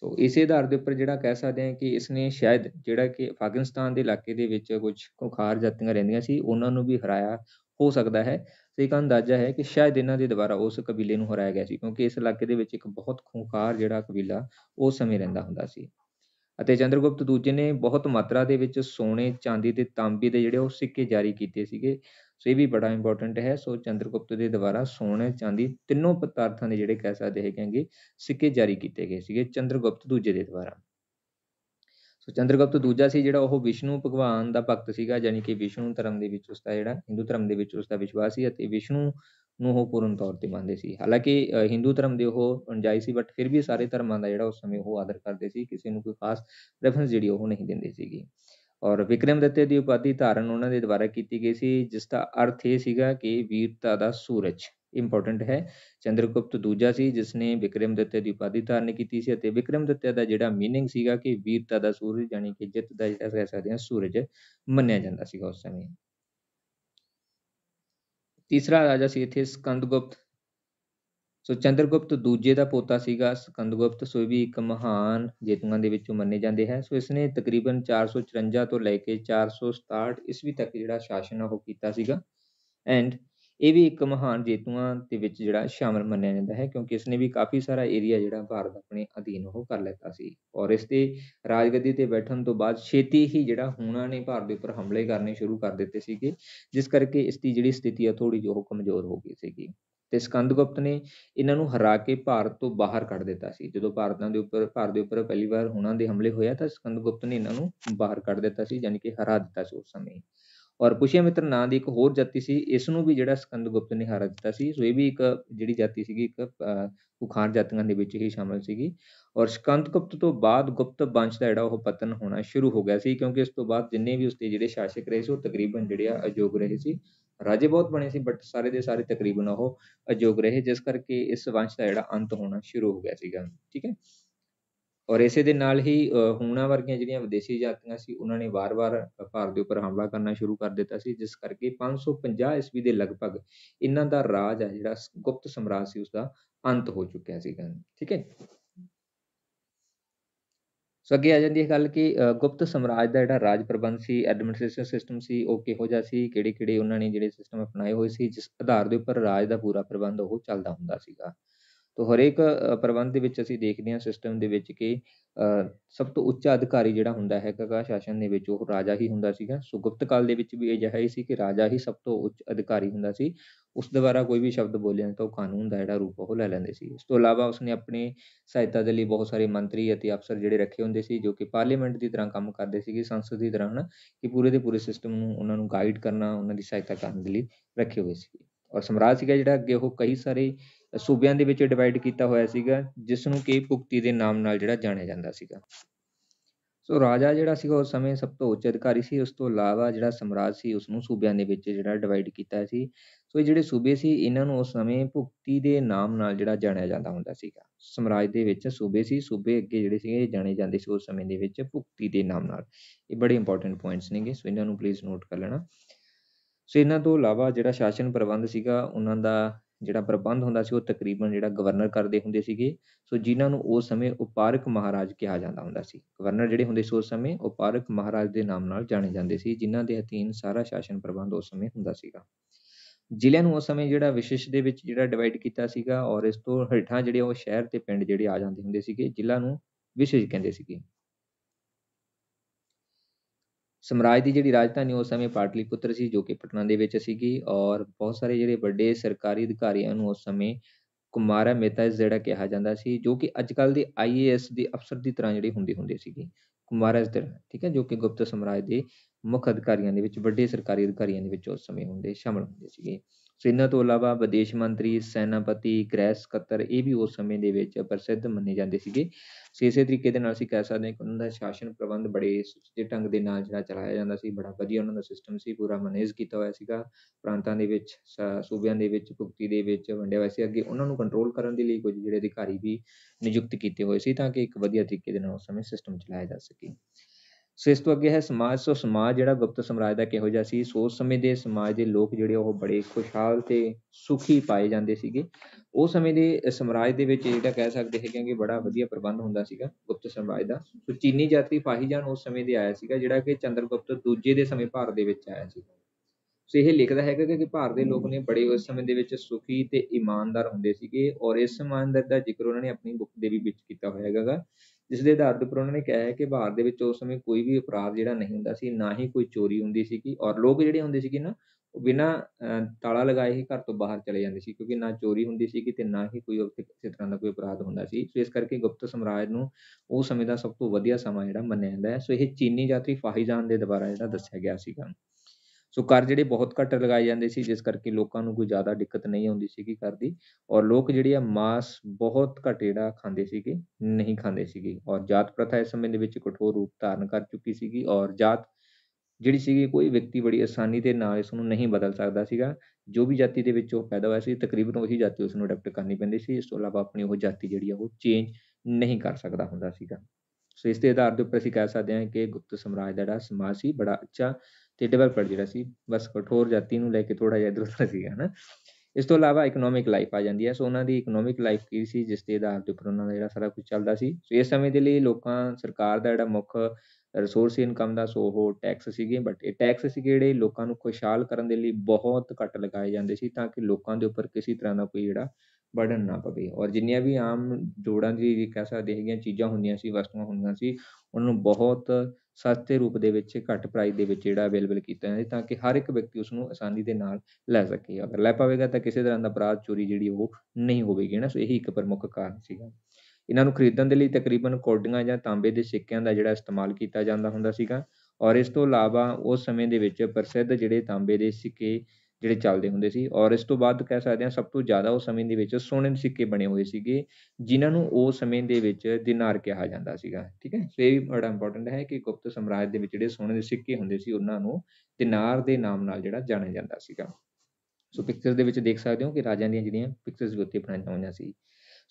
Speaker 1: ਸੋ ਇਸੇ ਆਧਾਰ ਦੇ ਉੱਪਰ ਜਿਹੜਾ ਕਹਿ ਸਕਦੇ ਹਾਂ ਕਿ ਇਸਨੇ ਸ਼ਾਇਦ ਜਿਹੜਾ ਕਿ ਅਫਗਾਨਿਸਤਾਨ ਦੇ ਇਲਾਕੇ ਦੇ ਵਿੱਚ ਕੁਝ ਖੁਖਾਰ ਜਾਤੀਆਂ ਰਹਿੰਦੀਆਂ ਸੀ ਉਹਨਾਂ ਨੂੰ ਵੀ ਹਰਾਇਆ ਹੋ ਸਕਦਾ ਹੈ ਤੇ ਇੱਕ ਅੰਦਾਜ਼ਾ ਹੈ ਕਿ ਸ਼ਾਇਦ ਇਹਨਾਂ ਦੇ ਦੁਆਰਾ ਉਸ ਕਬੀਲੇ ਨੂੰ ਹਰਾਇਆ ਗਿਆ ਸੀ ਕਿਉਂਕਿ ਇਸ ਇਲਾਕੇ ਦੇ ਵਿੱਚ ਇੱਕ ਬਹੁਤ ਖੁਖਾਰ ਜਿਹੜਾ ਕਬੀਲਾ ਉਸ ਸਮੇਂ ਰਹਿੰਦਾ ਹੁੰਦਾ ਸੀ ਅਤੇ ਚੰਦਰਗੁਪਤ ਦੂਜੇ ਨੇ ਬਹੁਤ ਮਾਤਰਾ ਦੇ ਵਿੱਚ ਸੋਨੇ ਚਾਂਦੀ ਤੇ ਤਾਂਬੇ ਦੇ ਜਿਹੜੇ ਉਹ ਸਿੱਕੇ ਜਾਰੀ ਕੀਤੇ ਸੀਗੇ ਸੋ ਇਹ ਵੀ ਬੜਾ ਇੰਪੋਰਟੈਂਟ ਹੈ ਸੋ ਚੰਦਰਗੁਪਤ ਦੇ ਦੁਆਰਾ ਸੋਨੇ ਚਾਂਦੀ ਤਿੰਨੋਂ ਪਦਾਰਥਾਂ ਦੇ ਜਿਹੜੇ ਕਹਿ ਸਕਦੇ ਹੈਗੇ ਹੈਗੇ ਸਿੱਕੇ ਜਾਰੀ ਕੀਤੇ ਗਏ ਸੀਗੇ ਚੰਦਰਗੁਪਤ ਦੂਜੇ ਦੇ ਦੁਆਰਾ ਸੋ ਚੰਦਰਗੁਪਤ ਦੂਜਾ ਸੀ ਜਿਹੜਾ ਉਹ ਵਿਸ਼ਨੂੰ ਭਗਵਾਨ ਦਾ ਭਗਤ ਸੀਗਾ ਯਾਨੀ ਕਿ ਵਿਸ਼ਨੂੰ ਧਰਮ ਦੇ ਵਿੱਚ ਉਸਦਾ ਜਿਹੜਾ ਹਿੰਦੂ ਧਰਮ ਦੇ ਵਿੱਚ ਉਸਦਾ ਵਿਸ਼ਵਾਸ ਸੀ ਅਤੇ ਵਿਸ਼ਨੂੰ ਨੂੰ ਉਹ ਪੂਰਨ ਤੌਰ ਤੇ ਮੰਨਦੇ ਸੀ ਹਾਲਾਂਕਿ ਅ, ਹਿੰਦੂ ਧਰਮ ਦੇ ਉਹ ਅਣਜਾਈ ਸੀ ਬਟ ਫਿਰ ਵੀ ਸਾਰੇ ਧਰਮਾਂ ਦਾ ਜਿਹੜਾ ਉਸ ਸਮੇਂ ਉਹ ਆਦਰ ਕਰਦੇ ਸੀ ਕਿਸੇ ਨੂੰ ਕੋਈ ਖਾਸ ਰੈਫਰੈਂਸ ਜਿਹੜੀ ਉਹ ਨਹੀਂ ਦਿੰਦੇ ਸੀਗੇ ਔਰ ਵਿਕਰਮਦਿੱਤੇ ਦੀ ਉਪਾਧੀ ਧਾਰਨ ਉਹਨਾਂ ਦੇ ਦੁਆਰਾ ਕੀਤੀ ਗਈ ਸੀ ਜਿਸ ਦਾ ਅਰਥ ਇਹ ਸੀਗਾ ਕਿ ਵੀਰਤਾ ਦਾ ਸੂਰਜ ਇੰਪੋਰਟੈਂਟ ਹੈ ਚੰਦਰਗੁਪਤ ਦੂਜਾ ਸੀ ਜਿਸ ਨੇ ਵਿਕਰਮਦਿੱਤੇ ਦੀ ਉਪਾਧੀ ਧਾਰਨ ਕੀਤੀ ਸੀ ਅਤੇ ਵਿਕਰਮਦਿੱਤੇ ਦਾ ਜਿਹੜਾ ਮੀਨਿੰਗ ਸੀਗਾ ਕਿ ਵੀਰਤਾ ਦਾ ਸੂਰਜ ਯਾਨੀ ਕਿ ਜਿੱਤ ਦਾ ਜਿਹੜਾ ਕਹਿ ਸਕਦੇ ਹਾਂ ਸੂਰਜ ਮੰਨਿਆ ਜਾਂਦਾ ਸੀਗਾ ਉਸ ਸਮੇਂ ਤੀਸਰਾ ਰਾਜਾ ਸੀ ਇੱਥੇ ਸਕੰਦਗੁਪਤ ਸੋ ਚੰਦਰਗੁਪਤ ਦੂਜੇ ਦਾ ਪੋਤਾ ਸੀਗਾ ਸਕੰਦਗੁਪਤ ਸੋ ਇਹ ਵੀ ਇੱਕ ਮਹਾਨ ਜੇਤੂਆਂ ਦੇ ਵਿੱਚੋਂ ਮੰਨੇ ਜਾਂਦੇ ਹੈ ਸੋ ਇਸਨੇ ਤਕਰੀਬਨ 454 ਤੋਂ ਲੈ ਕੇ 467 ਈਸਵੀ ਤੱਕ ਜਿਹੜਾ ਸ਼ਾਸਨ ਆ ਉਹ ਕੀਤਾ ਸੀਗਾ ਐਂਡ ਇਹ ਵੀ ਇੱਕ ਮਹਾਨ ਜੇਤੂਆਂ ਦੇ ਵਿੱਚ ਜਿਹੜਾ ਸ਼ਾਮਲ ਮੰਨਿਆ ਜਾਂਦਾ ਹੈ ਕਿਉਂਕਿ ਇਸਨੇ ਵੀ ਕਾਫ਼ੀ ਸਾਰਾ ਏਰੀਆ ਜਿਹੜਾ ਭਾਰਤ ਆਪਣੇ ਅਧੀਨ ਉਹ ਕਰ ਲਿੱਤਾ ਸੀ ਔਰ ਇਸ ਦੇ ਰਾਜਗੱਦੀ ਤੇ ਬੈਠਣ ਤੋਂ ਬਾਅਦ ਛੇਤੀ ਹੀ ਜਿਹੜਾ ਹੂਣਾ ਨੇ ਭਾਰਤ ਦੇ ਉੱਪਰ ਹਮਲੇ ਕਰਨੇ ਸ਼ੁਰੂ ਕਰ ਦਿੱਤੇ ਸੀਗੇ ਜਿਸ ਕਰਕੇ ਇਸ ਦੀ ਜਿਹੜੀ ਸਥਿਤੀ ਆ ਥੋੜੀ ਜਿਹੀ ਕਮਜ਼ੋਰ ਹੋ ਗਈ ਸੀਗੀ ਤੇ ਸਕੰਦਗੁਪਤ ਨੇ ਇਹਨਾਂ ਨੂੰ ਹਰਾ ਕੇ ਭਾਰਤ ਤੋਂ ਬਾਹਰ ਕੱਢ ਦਿੱਤਾ ਸੀ ਜਦੋਂ ਭਾਰਤਾਂ ਦੇ ਉੱਪਰ ਭਾਰਤ ਦੇ ਉੱਪਰ ਪਹਿਲੀ ਵਾਰ ਹੁਣਾਂ ਦੇ ਹਮਲੇ ਹੋਇਆ ਤਾਂ ਸਕੰਦਗੁਪਤ ਨੇ ਇਹਨਾਂ ਨੂੰ ਬਾਹਰ ਕੱਢ ਦਿੱਤਾ ਸੀ ਯਾਨੀ ਕਿ ਹਰਾ ਦਿੱਤਾ ਸੀ ਉਸ ਸਮੇਂ ਔਰ ਪੁਸ਼ਯਮਿੱਤਰ ਨਾਂ ਦੀ ਇੱਕ ਹੋਰ ਜਾਤੀ ਸੀ ਇਸ ਨੂੰ ਵੀ ਜਿਹੜਾ ਸਕੰਦ ਗੁਪਤ ਨੇ ਹਾਰਾ ਦਿੱਤਾ ਸੀ ਸੋ ਇਹ ਵੀ ਇੱਕ ਜਿਹੜੀ ਜਾਤੀ ਸੀਗੀ ਇੱਕ ਉਖਾਣ ਜਾਤੀਆਂ ਦੇ ਵਿੱਚ ਹੀ ਸ਼ਾਮਲ ਸੀਗੀ ਔਰ ਗੁਪਤ ਤੋਂ ਬਾਅਦ ਗੁਪਤ ਵੰਸ਼ ਦਾ ਜਿਹੜਾ ਉਹ ਪਤਨ ਹੋਣਾ ਸ਼ੁਰੂ ਹੋ ਗਿਆ ਸੀ ਕਿਉਂਕਿ ਇਸ ਤੋਂ ਬਾਅਦ ਜਿੰਨੇ ਵੀ ਉਸਦੇ ਜਿਹੜੇ ਸ਼ਾਸਕ ਰਹੇ ਸੀ ਉਹ ਤਕਰੀਬਨ ਜਿਹੜੇ ਆ ਅਯੋਗ ਰਹੇ ਸੀ ਰਾਜੇ ਬਹੁਤ ਬਣੇ ਸੀ ਬਟ ਸਾਰੇ ਦੇ ਸਾਰੇ ਤਕਰੀਬਨ ਉਹ ਅਯੋਗ ਰਹੇ ਜਿਸ ਕਰਕੇ ਇਸ ਵੰਸ਼ ਦਾ ਜਿਹੜਾ ਅੰਤ ਹੋਣਾ ਸ਼ੁਰੂ ਹੋ ਗਿਆ ਸੀਗਾ ਠੀਕ ਹੈ ਔਰ ਇਸੇ ਦੇ ਨਾਲ ਹੀ ਹੂਣਾ ਵਰਗੀਆਂ ਜਿਹੜੀਆਂ ਵਿਦੇਸ਼ੀ ਜਾਤੀਆਂ ਸੀ ਉਹਨਾਂ ਨੇ ਵਾਰ-ਵਾਰ ਭਾਰਤ ਦੇ ਉੱਪਰ ਹਮਲਾ ਕਰਨਾ ਸ਼ੁਰੂ ਕਰ ਦਿੱਤਾ ਸੀ ਜਿਸ ਕਰਕੇ 550 ਈਸਵੀ ਦੇ ਲਗਭਗ ਇਹਨਾਂ ਦਾ ਰਾਜ ਹੈ ਜਿਹੜਾ ਗੁਪਤ ਸਮਰਾਜ ਸੀ ਉਸ ਦਾ ਅੰਤ ਹੋ ਚੁੱਕਿਆ ਸੀ ਠੀਕ ਹੈ ਸੋ ਅੱਗੇ ਆ ਜਾਂਦੀ ਹੈ ਗੱਲ ਕਿ ਗੁਪਤ ਸਮਰਾਜ ਦਾ ਜਿਹੜਾ ਰਾਜ ਪ੍ਰਬੰਧ ਸੀ ਐਡਮਿਨਿਸਟ੍ਰੇਸ਼ਨ ਸਿਸਟਮ ਸੀ ਉਹ ਕਿਹੋ ਜਿਹਾ ਸੀ ਕਿਹੜੇ-ਕਿਹੜੇ ਉਹਨਾਂ ਨੇ ਜਿਹੜੇ ਸਿਸਟਮ ਅਪਣਾਏ ਹੋਏ ਸੀ ਜਿਸ ਆਧਾਰ ਦੇ ਉੱਪਰ ਰਾਜ ਦਾ ਪੂਰਾ ਪ੍ਰਬੰਧ ਉਹ ਚੱਲਦਾ ਹੁੰਦਾ ਸੀਗਾ ਤੋ ਹਰੇਕ ਪ੍ਰਬੰਧ ਦੇ ਵਿੱਚ ਅਸੀਂ ਦੇਖਦੇ ਹਾਂ ਸਿਸਟਮ ਦੇ ਵਿੱਚ ਕਿ ਸਭ ਤੋਂ ਉੱਚਾ ਅਧਿਕਾਰੀ ਜਿਹੜਾ ਹੁੰਦਾ ਹੈ ਕਗਾ ਸ਼ਾਸਨ ਦੇ ਵਿੱਚ ਉਹ ਰਾਜਾ ਹੀ ਹੁੰਦਾ ਸੀਗਾ ਸੋ ਗੁਪਤ ਕਾਲ ਦੇ ਵਿੱਚ ਵੀ ਇਹ ਜਿਹਾ ਹੀ ਸੀ ਕਿ ਰਾਜਾ ਹੀ ਸਭ ਤੋਂ ਉੱਚ ਅਧਿਕਾਰੀ ਹੁੰਦਾ ਸੀ ਉਸ ਦੁਆਰਾ ਕੋਈ ਵੀ ਸ਼ਬਦ ਬੋਲਿਆ ਤਾਂ ਉਹ ਕਾਨੂੰਨ ਦਾ ਜਿਹੜਾ ਰੂਪ ਉਹ ਲੈ ਲੈਂਦੇ ਸੀ ਇਸ ਤੋਂ ਇਲਾਵਾ ਉਸਨੇ ਆਪਣੇ ਸਹਾਇਤਾ ਦੇ ਲਈ ਬਹੁਤ ਸਾਰੇ ਮੰਤਰੀ ਅਤੇ ਅਫਸਰ ਜਿਹੜੇ ਰੱਖੇ ਹੁੰਦੇ ਸੀ ਜੋ ਕਿ ਪਾਰਲੀਮੈਂਟ ਦੀ ਤਰ੍ਹਾਂ ਕੰਮ ਕਰਦੇ ਸੀਗੇ ਸੰਸਦ ਦੀ ਤਰ੍ਹਾਂ ਹਨਾ ਕਿ ਪੂਰੇ ਦੇ ਪੂਰੇ ਸਿਸਟਮ ਨੂੰ ਉਹਨਾਂ ਨੂੰ ਗਾਈਡ ਕਰਨਾ ਉਹਨਾਂ ਦੀ ਸਹਾਇਤਾ ਕਰਨ ਦੇ ਲਈ ਰੱਖੇ ਹੋਏ ਸੀ ਸਮਰਾਜ ਸੀਗਾ ਜਿਹੜਾ ਅੱਗੇ ਉਹ ਕਈ ਸਾਰੇ ਸੂਬਿਆਂ ਦੇ ਵਿੱਚ ਡਿਵਾਈਡ ਕੀਤਾ ਹੋਇਆ ਸੀਗਾ ਜਿਸ ਨੂੰ ਕਿ ਭੁਗਤੀ ਦੇ ਨਾਮ ਨਾਲ ਜਿਹੜਾ ਜਾਣਿਆ ਜਾਂਦਾ ਸੀਗਾ ਸੋ ਰਾਜਾ ਜਿਹੜਾ ਸੀਗਾ ਉਸ ਸਮੇਂ ਸਭ ਤੋਂ ਉੱਚ ਅਧਿਕਾਰੀ ਸੀ ਉਸ ਤੋਂ ਇਲਾਵਾ ਜਿਹੜਾ ਸਮਰਾਜ ਸੀ ਉਸ ਨੂੰ ਸੂਬਿਆਂ ਦੇ ਵਿੱਚ ਜਿਹੜਾ ਡਿਵਾਈਡ ਕੀਤਾ ਸੀ ਸੋ ਇਹ ਜਿਹੜੇ ਸੂਬੇ ਸੀ ਇਹਨਾਂ ਨੂੰ ਉਸ ਸਮੇਂ ਭੁਗਤੀ ਦੇ ਨਾਮ ਨਾਲ ਜਿਹੜਾ ਜਾਣਿਆ ਜਾਂਦਾ ਹੁੰਦਾ ਸੀਗਾ ਸਮਰਾਜ ਦੇ ਵਿੱਚ ਸੂਬੇ ਸੀ ਸੂਬੇ ਅੱਗੇ ਜਿਹੜੇ ਸੀਗੇ ਜਾਣੇ ਜਾਂਦੇ ਸੀ ਉਸ ਸਮੇਂ ਦੇ ਵਿੱਚ ਭੁਗਤੀ ਦੇ ਨਾਮ ਨਾਲ ਇਹ ਬੜੇ ਇੰਪੋਰਟੈਂਟ ਪੁਆਇੰਟਸ ਨੇਗੇ ਸੋ ਇਹਨਾਂ ਨੂੰ ਪਲੀਜ਼ ਨੋਟ ਕਰ ਲੈਣਾ ਸੋ ਇਹਨਾਂ ਤੋਂ ਇਲਾਵਾ ਜਿਹੜਾ ਸ਼ਾਸਨ ਪ੍ਰਬੰਧ ਸੀਗਾ ਉਹਨਾਂ ਦਾ ਜਿਹੜਾ ਪ੍ਰਬੰਧ ਹੁੰਦਾ ਸੀ ਉਹ ਤਕਰੀਬਨ ਜਿਹੜਾ ਗਵਰਨਰ ਕਰਦੇ ਹੁੰਦੇ ਸੀਗੇ ਸੋ ਜਿਨ੍ਹਾਂ ਨੂੰ ਉਸ ਸਮੇਂ ਉਪਾਰਕ ਮਹਾਰਾਜ ਕਿਹਾ ਜਾਂਦਾ ਹੁੰਦਾ ਸੀ ਗਵਰਨਰ ਜਿਹੜੇ ਹੁੰਦੇ ਸੀ ਉਸ ਸਮੇਂ ਉਪਾਰਕ ਮਹਾਰਾਜ ਦੇ ਨਾਮ ਨਾਲ ਜਾਣੇ ਜਾਂਦੇ ਸੀ ਜਿਨ੍ਹਾਂ ਦੇ ਅਧੀਨ ਸਾਰਾ ਸ਼ਾਸਨ ਪ੍ਰਬੰਧ ਉਸ ਸਮੇਂ ਹੁੰਦਾ ਸੀਗਾ ਜ਼ਿਲ੍ਹਿਆਂ ਨੂੰ ਉਸ ਸਮੇਂ ਜਿਹੜਾ ਵਿਸ਼ੇਸ਼ ਦੇ ਵਿੱਚ ਜਿਹੜਾ ਡਿਵਾਈਡ ਕੀਤਾ ਸੀਗਾ ਔਰ ਇਸ ਤੋਂ ਹੇਠਾਂ ਜਿਹੜੇ ਉਹ ਸ਼ਹਿਰ ਤੇ ਪਿੰਡ ਜਿਹੜੇ ਆ ਜਾਂਦੇ ਹੁੰਦੇ ਸੀਗੇ ਜ਼ਿਲ੍ਹਾ ਨੂੰ ਵਿਸ਼ੇਸ਼ ਕਹਿੰਦੇ ਸੀਗੇ ਸਮਰਾਜ ਦੀ ਜਿਹੜੀ ਰਾਜਧਾਨੀ ਉਸ ਸਮੇਂ ਪਾਟਲੀਪੁੱਤਰ ਸੀ ਜੋ ਕਿ ਪਟਨਾ ਦੇ ਵਿੱਚ ਸੀਗੀ ਔਰ ਬਹੁਤ ਸਾਰੇ ਜਿਹੜੇ ਵੱਡੇ ਸਰਕਾਰੀ ਅਧਿਕਾਰੀਆਂ ਨੂੰ ਉਸ ਸਮੇਂ ਕੁਮਾਰਾ ਮੇਤਾ ਜਿਹੜਾ ਕਿਹਾ ਜਾਂਦਾ ਸੀ ਜੋ ਕਿ ਅੱਜ ਕੱਲ ਦੇ ਆਈਏਐਸ ਦੇ ਅਫਸਰ ਦੀ ਤਰ੍ਹਾਂ ਜਿਹੜੇ ਹੁੰਦੇ ਹੁੰਦੇ ਸੀਗੇ ਕੁਮਾਰਾ ਠੀਕ ਹੈ ਜੋ ਕਿ ਗੁਪਤ ਸਮਰਾਜ ਦੇ ਮੁੱਖ ਅਧਿਕਾਰੀਆਂ ਦੇ ਵਿੱਚ ਵੱਡੇ ਸਰਕਾਰੀ ਅਧਿਕਾਰੀਆਂ ਦੇ ਵਿੱਚ ਉਸ ਸਮੇਂ ਹੁੰਦੇ ਸ਼ਾਮਲ ਹੁੰਦੇ ਸੀਗੇ ਇਹਨਾਂ ਤੋਂ ਇਲਾਵਾ ਵਿਦੇਸ਼ ਮੰਤਰੀ, ਸੈਨਾਪਤੀ, ਗ੍ਰਹਿ ਸਕੱਤਰ ਇਹ ਵੀ ਉਸ ਸਮੇਂ ਦੇ ਵਿੱਚ ਪ੍ਰਸਿੱਧ ਮੰਨੇ ਜਾਂਦੇ ਸੀਗੇ ਸੋ ਇਸੇ ਤਰੀਕੇ ਦੇ ਨਾਲ ਅਸੀਂ ਕਹਿ ਸਕਦੇ ਹਾਂ ਕਿ ਉਹਨਾਂ ਦਾ ਸ਼ਾਸਨ ਪ੍ਰਬੰਧ ਬੜੇ ਸੁਚੇ ਢੰਗ ਦੇ ਨਾਲ ਜਿਹੜਾ ਚਲਾਇਆ ਜਾਂਦਾ ਸੀ ਬੜਾ ਵਧੀਆ ਉਹਨਾਂ ਦਾ ਸਿਸਟਮ ਸੀ ਪੂਰਾ ਮੈਨੇਜ ਕੀਤਾ ਹੋਇਆ ਸੀਗਾ ਪ੍ਰਾਂਤਾਂ ਦੇ ਵਿੱਚ ਸੂਬਿਆਂ ਦੇ ਵਿੱਚ ਭੁਗਤੀ ਦੇ ਵਿੱਚ ਵੰਡਿਆ ਵੈਸੇ ਅੱਗੇ ਉਹਨਾਂ ਨੂੰ ਕੰਟਰੋਲ ਕਰਨ ਦੇ ਲਈ ਕੁਝ ਜਿਹੜੇ ਅਧਿਕਾਰੀ ਵੀ ਨਿਯੁਕਤ ਕੀਤੇ ਹੋਏ ਸੀ ਤਾਂ ਕਿ ਇੱਕ ਵਧੀਆ ਤਰੀਕੇ ਦੇ ਨਾਲ ਉਸ ਸਮੇਂ ਸਿਸਟਮ ਚਲਾਇਆ ਜਾ ਸਕੇ ਸੋ ਇਸ ਤੋਂ ਅੱਗੇ ਹੈ ਸਮਾਜ ਸੋ ਸਮਾਜ ਜਿਹੜਾ ਗੁਪਤ ਸਮਰਾਜ ਦਾ ਕਿਹੋ ਜਿਹਾ ਸੀ ਸੋ ਉਸ ਸਮੇਂ ਦੇ ਸਮਾਜ ਦੇ ਲੋਕ ਜਿਹੜੇ ਉਹ ਬੜੇ ਖੁਸ਼ਹਾਲ ਤੇ ਸੁਖੀ ਪਾਏ ਜਾਂਦੇ ਸੀਗੇ ਉਹ ਸਮੇਂ ਦੇ ਸਮਰਾਜ ਦੇ ਵਿੱਚ ਜਿਹੜਾ ਕਹਿ ਸਕਦੇ ਹੈਗੇ ਕਿ ਬੜਾ ਵਧੀਆ ਪ੍ਰਬੰਧ ਹੁੰਦਾ ਸੀਗਾ ਗੁਪਤ ਸਮਰਾਜ ਦਾ ਸੋ ਚੀਨੀ ਜਾਤੀ ਜਾਨ ਉਸ ਸਮੇਂ ਦੇ ਆਇਆ ਸੀਗਾ ਜਿਹੜਾ ਕਿ ਚੰਦਰਗੁਪਤ ਦੂਜੇ ਦੇ ਸਮੇਂ ਭਾਰਤ ਦੇ ਵਿੱਚ ਆਇਆ ਸੀ ਸੋ ਇਹ ਲਿਖਦਾ ਹੈਗਾ ਕਿ ਭਾਰਤ ਦੇ ਲੋਕ ਨੇ ਬੜੇ ਉਸ ਸਮੇਂ ਦੇ ਵਿੱਚ ਸੁਖੀ ਤੇ ਇਮਾਨਦਾਰ ਹੁੰਦੇ ਸੀਗੇ ਔਰ ਇਸ ਇਮਾਨਦਾਰ ਦਾ ਜ਼ਿਕਰ ਉਹਨਾਂ ਨੇ ਆਪਣੀ ਬੁੱਕ ਦੇ ਵੀ ਵਿੱਚ ਕੀਤਾ ਹੋਇਆ ਹੈਗਾ ਜਿਸ ਦੇ ਆਧਾਰ ਤੇ ਉਹਨਾਂ ਨੇ ਕਿਹਾ ਹੈ ਕਿ ਭਾਰਤ ਦੇ ਵਿੱਚ ਉਸ ਸਮੇਂ ਕੋਈ ਵੀ ਅਪਰਾਧ ਜਿਹੜਾ ਨਹੀਂ ਹੁੰਦਾ ਸੀ ਨਾ ਹੀ ਕੋਈ ਚੋਰੀ ਹੁੰਦੀ ਸੀ ਕਿ ਔਰ ਲੋਕ ਜਿਹੜੇ ਹੁੰਦੇ ਸੀ ਕਿ ਨਾ ਉਹ ਬਿਨਾਂ ਤਾਲਾ ਲਗਾਏ ਹੀ ਘਰ ਤੋਂ ਬਾਹਰ ਚਲੇ ਜਾਂਦੇ ਸੀ ਕਿਉਂਕਿ ਨਾ ਚੋਰੀ ਹੁੰਦੀ ਸੀ ਕਿ ਤੇ ਨਾ ਹੀ ਕੋਈ ਉੱਥੇ ਕਿਸੇ ਤਰ੍ਹਾਂ ਦਾ ਕੋਈ ਅਪਰਾਧ ਹੁੰਦਾ ਸੀ ਸੋ ਇਸ ਕਰਕੇ ਗੁਪਤ ਸਮਰਾਜ ਨੂੰ ਉਹ ਸਮੇਂ ਦਾ ਸਭ ਤੋਂ ਵਧੀਆ ਸਮਾਂ ਜਿਹੜਾ ਮੰਨਿਆ ਜਾਂਦਾ ਹੈ ਸੋ ਇਹ ਚੀਨੀ ਯਾਤਰੀ ਫਾਹੀਜ਼ਾਨ ਦੇ ਦੁਆਰਾ ਜਿਹੜਾ ਦੱਸਿਆ ਗਿਆ ਸੀਗਾ ਸੋ ਕਰ ਜਿਹੜੇ ਬਹੁਤ ਘੱਟ ਲਗਾਏ ਜਾਂਦੇ ਸੀ ਜਿਸ ਕਰਕੇ ਲੋਕਾਂ ਨੂੰ ਕੋਈ ਜ਼ਿਆਦਾ ਦਿੱਕਤ ਨਹੀਂ ਆਉਂਦੀ ਸੀਗੀ ਕਰ ਦੀ ਔਰ ਲੋਕ ਜਿਹੜੇ ਆ ਮਾਸ ਬਹੁਤ ਘੱਟ ਜਿਹੜਾ ਖਾਂਦੇ ਸੀਗੇ ਨਹੀਂ ਖਾਂਦੇ ਸੀਗੇ ਔਰ ਜਾਤ ਪ੍ਰਥਾ ਇਸ ਸਮੇਂ ਦੇ ਵਿੱਚ ਕਠੋਰ ਰੂਪ ਧਾਰਨ ਕਰ ਚੁੱਕੀ ਸੀਗੀ ਔਰ ਜਾਤ ਜਿਹੜੀ ਸੀਗੀ ਕੋਈ ਵਿਅਕਤੀ ਬੜੀ ਆਸਾਨੀ ਦੇ ਨਾਲ ਇਸ ਨੂੰ ਨਹੀਂ ਬਦਲ ਸਕਦਾ ਸੀਗਾ ਜੋ ਵੀ ਜਾਤੀ ਦੇ ਵਿੱਚ ਉਹ ਪੈਦਾ ਹੋਇਆ ਸੀ ਤਕਰੀਬਨ ਉਹੀ ਜਾਤੀ ਉਸ ਨੂੰ ਅਡਾਪਟ ਕਰਨੀ ਪੈਂਦੀ ਸੀ ਇਸ ਤੋਂ ਇਲਾਵਾ ਆਪਣੀ ਉਹ ਜਾਤੀ ਜਿਹੜੀ ਆ ਉਹ ਚੇਂਜ ਨਹੀਂ ਕਰ ਸਕਦਾ ਹੁੰਦਾ ਸੀਗਾ ਸੋ ਇਸ ਦੇ ਆਧਾਰ ਦੇ ਉੱਪਰ ਅਸੀਂ ਕਹਿ ਸਕਦੇ ਹਾਂ ਕਿ ਗੁਪਤ ਸਮਰਾਜ ਦਾ ਜਿਹੜਾ ਸਮਾਜ ਸੀ ਬੜਾ ਅੱਛਾ ਤੇ ਡਿਵੈਲਪਰ ਜਿਹੜਾ ਸੀ ਬਸ ਕਠੋਰ ਜਾਤੀ ਨੂੰ ਲੈ ਕੇ ਥੋੜਾ ਜਿਹਾ ਇਧਰ ਉਧਰ ਹਨਾ ਇਸ ਤੋਂ ਇਲਾਵਾ ਇਕਨੋਮਿਕ ਲਾਈਫ ਆ ਜਾਂਦੀ ਹੈ ਸੋ ਉਹਨਾਂ ਦੀ ਇਕਨੋਮਿਕ ਲਾਈਫ ਕੀ ਸੀ ਜਿਸ ਦੇ ਆਧਾਰ ਤੇ ਉੱਪਰ ਉਹਨਾਂ ਦਾ ਜਿਹੜਾ ਸਾਰਾ ਕੁਝ ਚੱਲਦਾ ਸੀ ਸੋ ਇਸ ਸਮੇਂ ਦੇ ਲਈ ਲੋਕਾਂ ਸਰਕਾਰ ਦਾ ਜਿਹੜਾ ਮੁੱਖ ਰਿਸੋਰਸ ਇਨਕਮ ਦਾ ਸੋ ਉਹ ਟੈਕਸ ਸੀਗੇ ਬਟ ਇਹ ਟੈਕਸ ਸੀ ਜਿਹੜੇ ਲੋਕਾਂ ਨੂੰ ਖੁਸ਼ਹਾਲ ਕਰਨ ਦੇ ਲਈ ਬਹੁਤ ਘੱਟ ਲਗਾਏ ਜਾਂਦੇ ਸੀ ਤਾਂ ਕਿ ਲੋਕਾਂ ਦੇ ਉੱਪਰ ਕਿਸੇ ਤਰ੍ਹਾਂ ਦਾ ਕੋਈ ਜਿਹੜਾ ਬਰਡਨ ਨਾ ਪਵੇ ਔਰ ਜਿੰਨੀਆਂ ਵੀ ਆਮ ਜੋੜਾਂ ਦੀ ਕਹਿ ਸਕਦੇ ਹੈਗੀਆਂ ਚੀਜ਼ਾਂ ਹੁੰਦੀਆਂ ਸੀ ਵਸਤੂਆਂ ਹੁੰਦੀਆਂ ਸੀ ਉਹਨਾਂ ਨੂੰ ਬਹੁਤ ਸਸਤੇ ਰੂਪ ਦੇ ਵਿੱਚ ਘੱਟ ਪ੍ਰਾਈਸ ਦੇ ਵਿੱਚ ਜਿਹੜਾ ਅਵੇਲੇਬਲ ਕੀਤਾ ਜਾਂਦਾ ਤਾਂ ਕਿ ਹਰ ਇੱਕ ਵਿਅਕਤੀ ਉਸ ਨੂੰ ਆਸਾਨੀ ਦੇ ਨਾਲ ਲੈ ਸਕੇ ਅਗਰ ਲੈ ਪਾਵੇਗਾ ਤਾਂ ਕਿਸੇ ਤਰ੍ਹਾਂ ਦਾ ਅਪਰਾਧ ਚੋਰੀ ਜਿਹੜੀ ਉਹ ਨਹੀਂ ਹੋਵੇਗੀ ਨਾ ਸੋ ਇਹੀ ਇੱਕ ਪ੍ਰਮੁੱਖ ਕਾਰਨ ਸੀਗਾ ਇਹਨਾਂ ਨੂੰ ਖਰੀਦਣ ਦੇ ਲਈ ਤਕਰੀਬਨ ਕੋਡੀਆਂ ਜਾਂ ਤਾਂਬੇ ਦੇ ਸਿੱਕਿਆਂ ਦਾ ਜਿਹੜਾ ਇਸਤੇਮਾਲ ਕੀਤਾ ਜਾਂਦਾ ਹੁੰਦਾ ਸੀਗਾ ਔਰ ਇਸ ਤੋਂ ਇਲਾਵਾ ਉਸ ਸਮੇਂ ਦੇ ਵਿੱਚ ਪ੍ਰਸਿੱਧ ਜਿਹੜੇ ਤਾਂਬੇ ਦੇ ਸਿੱਕੇ ਜਿਹੜੇ ਚੱਲਦੇ ਹੁੰਦੇ ਸੀ ਔਰ ਇਸ ਤੋਂ ਬਾਅਦ ਕਹਿ ਸਕਦੇ ਹਾਂ ਸਭ ਤੋਂ ਜ਼ਿਆਦਾ ਉਸ ਸਮੇਂ ਦੇ ਵਿੱਚ ਸੋਨੇ ਦੇ ਸਿੱਕੇ ਬਣੇ ਹੋਏ ਸੀਗੇ ਜਿਨ੍ਹਾਂ ਨੂੰ ਉਸ ਸਮੇਂ ਦੇ ਵਿੱਚ ਦਿਨਾਰ ਕਿਹਾ ਜਾਂਦਾ ਸੀਗਾ ਠੀਕ ਹੈ ਸੋ ਇਹ ਵੀ ਬੜਾ ਇੰਪੋਰਟੈਂਟ ਹੈ ਕਿ ਗੁਪਤ ਸਮਰਾਜ ਦੇ ਵਿੱਚ ਜਿਹੜੇ ਸੋਨੇ ਦੇ ਸਿੱਕੇ ਹੁੰਦੇ ਸੀ ਉਹਨਾਂ ਨੂੰ ਦਿਨਾਰ ਦੇ ਨਾਮ ਨਾਲ ਜਿਹੜਾ ਜਾਣਿਆ ਜਾਂਦਾ ਸੀਗਾ ਸੋ ਪਿਕਚਰ ਦੇ ਵਿੱਚ ਦੇਖ ਸਕਦੇ ਹੋ ਕਿ ਰਾਜਾਂ ਦੀਆਂ ਜਿਹੜੀਆਂ ਪਿਕਚਰਸ ਵੀ ਉੱਤੇ ਬਣਾਈਆਂ ਹੋਈਆਂ ਸੀ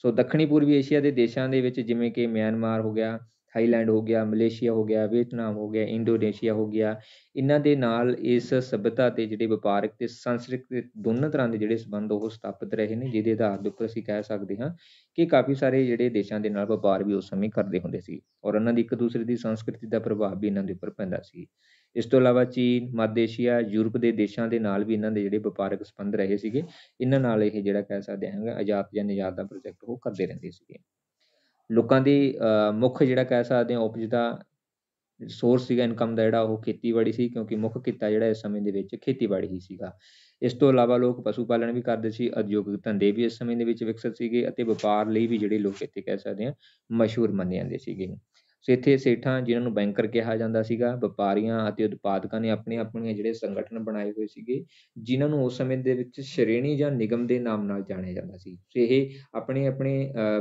Speaker 1: ਸੋ ਦੱਖਣੀ ਪੂਰਬੀ ਏਸ਼ੀਆ ਦੇ ਦੇਸ਼ਾਂ ਦੇ ਵਿੱਚ ਜਿਵੇਂ ਕਿ ਮਿਆਂਮਾਰ ਹੋ ਗਿਆ ਥਾਈਲੈਂਡ ਹੋ ਗਿਆ ਮਲੇਸ਼ੀਆ ਹੋ ਗਿਆ ਵੀਅਤਨਾਮ ਹੋ ਗਿਆ ਇੰਡੋਨੇਸ਼ੀਆ ਹੋ ਗਿਆ ਇਹਨਾਂ ਦੇ ਨਾਲ ਇਸ ਸਭਤਾ ਤੇ ਜਿਹੜੇ ਵਪਾਰਕ ਤੇ ਸੰਸਕ੍ਰਿਤਿਕ ਦੋਨੋਂ ਤਰ੍ਹਾਂ ਦੇ ਜਿਹੜੇ ਸਬੰਧ ਉਹ ਸਥਾਪਿਤ ਰਹੇ ਨੇ ਜਿਹਦੇ ਆਧਾਰ ਦੇ ਉੱਪਰ ਅਸੀਂ ਕਹਿ ਸਕਦੇ ਹਾਂ ਕਿ ਕਾਫੀ ਸਾਰੇ ਜਿਹੜੇ ਦੇਸ਼ਾਂ ਦੇ ਨਾਲ ਵਪਾਰ ਵੀ ਉਸ ਸਮੇਂ ਕਰਦੇ ਹੁੰਦੇ ਸੀ ਔਰ ਉਹਨਾਂ ਦੀ ਇੱਕ ਦੂਸਰੇ ਦੀ ਸੰਸਕ੍ਰਿਤੀ ਦਾ ਪ੍ਰਭਾਵ ਵੀ ਇਹਨਾਂ ਦੇ ਉੱਪਰ ਪੈਂਦਾ ਸੀ ਇਸ ਤੋਂ ਇਲਾਵਾ ਚੀਨ ਮਾਦੇਸ਼ੀਆ ਯੂਰਪ ਦੇ ਦੇਸ਼ਾਂ ਦੇ ਨਾਲ ਵੀ ਇਹਨਾਂ ਦੇ ਜਿਹੜੇ ਵਪਾਰਕ ਸੰਬੰਧ ਰਹੇ ਸੀਗੇ ਇਹਨਾਂ ਨਾਲ ਇਹ ਜਿਹੜਾ ਕਹਿ ਸਕਦੇ ਹਾਂ ਆਜ਼ਾਦ ਜਾਂ ਨਿਜ਼ਾਦ ਦਾ ਪ੍ਰੋਜੈਕਟ ਉਹ ਕਰਦੇ ਰਹਿੰਦੇ ਸੀਗੇ ਲੋਕਾਂ ਦੀ ਮੁੱਖ ਜਿਹੜਾ ਕਹਿ ਸਕਦੇ ਆ ਉਪਜ ਦਾ ਸੋਰਸ ਸੀਗਾ ਇਨਕਮ ਦਾ ਜਿਹੜਾ ਉਹ ਖੇਤੀਬਾੜੀ ਸੀ ਕਿਉਂਕਿ ਮੁੱਖ ਕਿੱਤਾ ਜਿਹੜਾ ਇਸ ਸਮੇਂ ਦੇ ਵਿੱਚ ਖੇਤੀਬਾੜੀ ਹੀ ਸੀਗਾ ਇਸ ਤੋਂ ਇਲਾਵਾ ਲੋਕ ਪਸ਼ੂ ਪਾਲਣ ਵੀ ਕਰਦੇ ਸੀ ਉਦਯੋਗਿਕ ਧੰਦੇ ਵੀ ਇਸ ਸਮੇਂ ਦੇ ਵਿੱਚ ਵਿਕਸਿਤ ਸੀਗੇ ਅਤੇ ਵਪਾਰ ਲਈ ਵੀ ਜਿਹੜੇ ਲੋਕ ਇੱਥੇ ਕਹਿ ਸਕਦੇ ਆ ਮਸ਼ਹੂਰ ਮੰਨੇ ਜਾਂਦੇ ਸੀਗੇ ਸੋ ਸੇਠਾਂ ਜਿਨ੍ਹਾਂ ਨੂੰ ਬੈਂਕਰ ਕਿਹਾ ਜਾਂਦਾ ਸੀਗਾ ਵਪਾਰੀਆਂ ਅਤੇ ਉਤਪਾਦਕਾਂ ਨੇ ਆਪਣੇ ਆਪਣੇ ਜਿਹੜੇ ਸੰਗਠਨ ਬਣਾਏ ਹੋਏ ਸੀਗੇ ਜਿਨ੍ਹਾਂ ਨੂੰ ਉਸ ਸਮੇਂ ਦੇ ਵਿੱਚ ਸ਼੍ਰੇਣੀ ਜਾਂ ਨਿਗਮ ਦੇ ਨਾਮ ਨਾਲ ਜਾਣਿਆ ਜਾਂਦਾ ਸੀ ਸੋ ਇਹ ਆਪਣੇ ਆਪਣੇ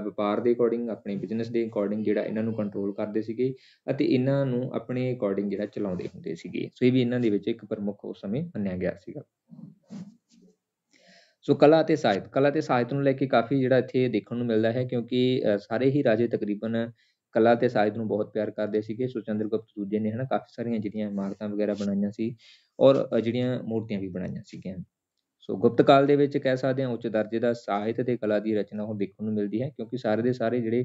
Speaker 1: ਵਪਾਰ ਦੇ ਅਕੋਰਡਿੰਗ ਆਪਣੇ ਬਿਜ਼ਨਸ ਦੇ ਅਕੋਰਡਿੰਗ ਜਿਹੜਾ ਇਹਨਾਂ ਨੂੰ ਕੰਟਰੋਲ ਕਰਦੇ ਸੀਗੇ ਅਤੇ ਇਹਨਾਂ ਨੂੰ ਆਪਣੇ ਅਕੋਰਡਿੰਗ ਜਿਹੜਾ ਚਲਾਉਂਦੇ ਹੁੰਦੇ ਸੀਗੇ ਸੋ ਇਹ ਵੀ ਇਹਨਾਂ ਦੇ ਵਿੱਚ ਇੱਕ ਪ੍ਰਮੁੱਖ ਉਸ ਸਮੇਂ ਮੰਨਿਆ ਗਿਆ ਸੀਗਾ ਸੋ ਕਲਾ ਅਤੇ ਸਾਹਿਤ ਕਲਾ ਅਤੇ ਸਾਹਿਤ ਨੂੰ ਲੈ ਕੇ ਕਾਫੀ ਜਿਹੜਾ ਇੱਥੇ ਦੇਖਣ ਨੂੰ ਮਿਲਦਾ ਹੈ ਕਿਉਂਕਿ ਸਾਰੇ ਹੀ ਰਾਜੇ ਤਕਰੀਬਨ ਕਲਾ ਤੇ ਸਾਹਿਤ ਨੂੰ ਬਹੁਤ ਪਿਆਰ ਕਰਦੇ ਸੀਗੇ ਸੋ ਚੰਦਰ ਗੁਪਤ ਦੂਜੇ ਨੇ ਹਨਾ ਕਾਫੀ ਸਾਰੀਆਂ ਜਿਹੜੀਆਂ ਇਮਾਰਤਾਂ ਵਗੈਰਾ ਬਣਾਈਆਂ ਸੀ ਔਰ ਜਿਹੜੀਆਂ ਮੂਰਤੀਆਂ ਵੀ ਬਣਾਈਆਂ ਸੀਗੀਆਂ ਸੋ ਗੁਪਤ ਕਾਲ ਦੇ ਵਿੱਚ ਕਹਿ ਸਕਦੇ ਹਾਂ ਉੱਚ ਦਰਜੇ ਦਾ ਸਾਹਿਤ ਤੇ ਕਲਾ ਦੀ ਰਚਨਾ ਉਹ ਦੇਖਣ ਨੂੰ ਮਿਲਦੀ ਹੈ ਕਿਉਂਕਿ ਸਾਰੇ ਦੇ ਸਾਰੇ ਜਿਹੜੇ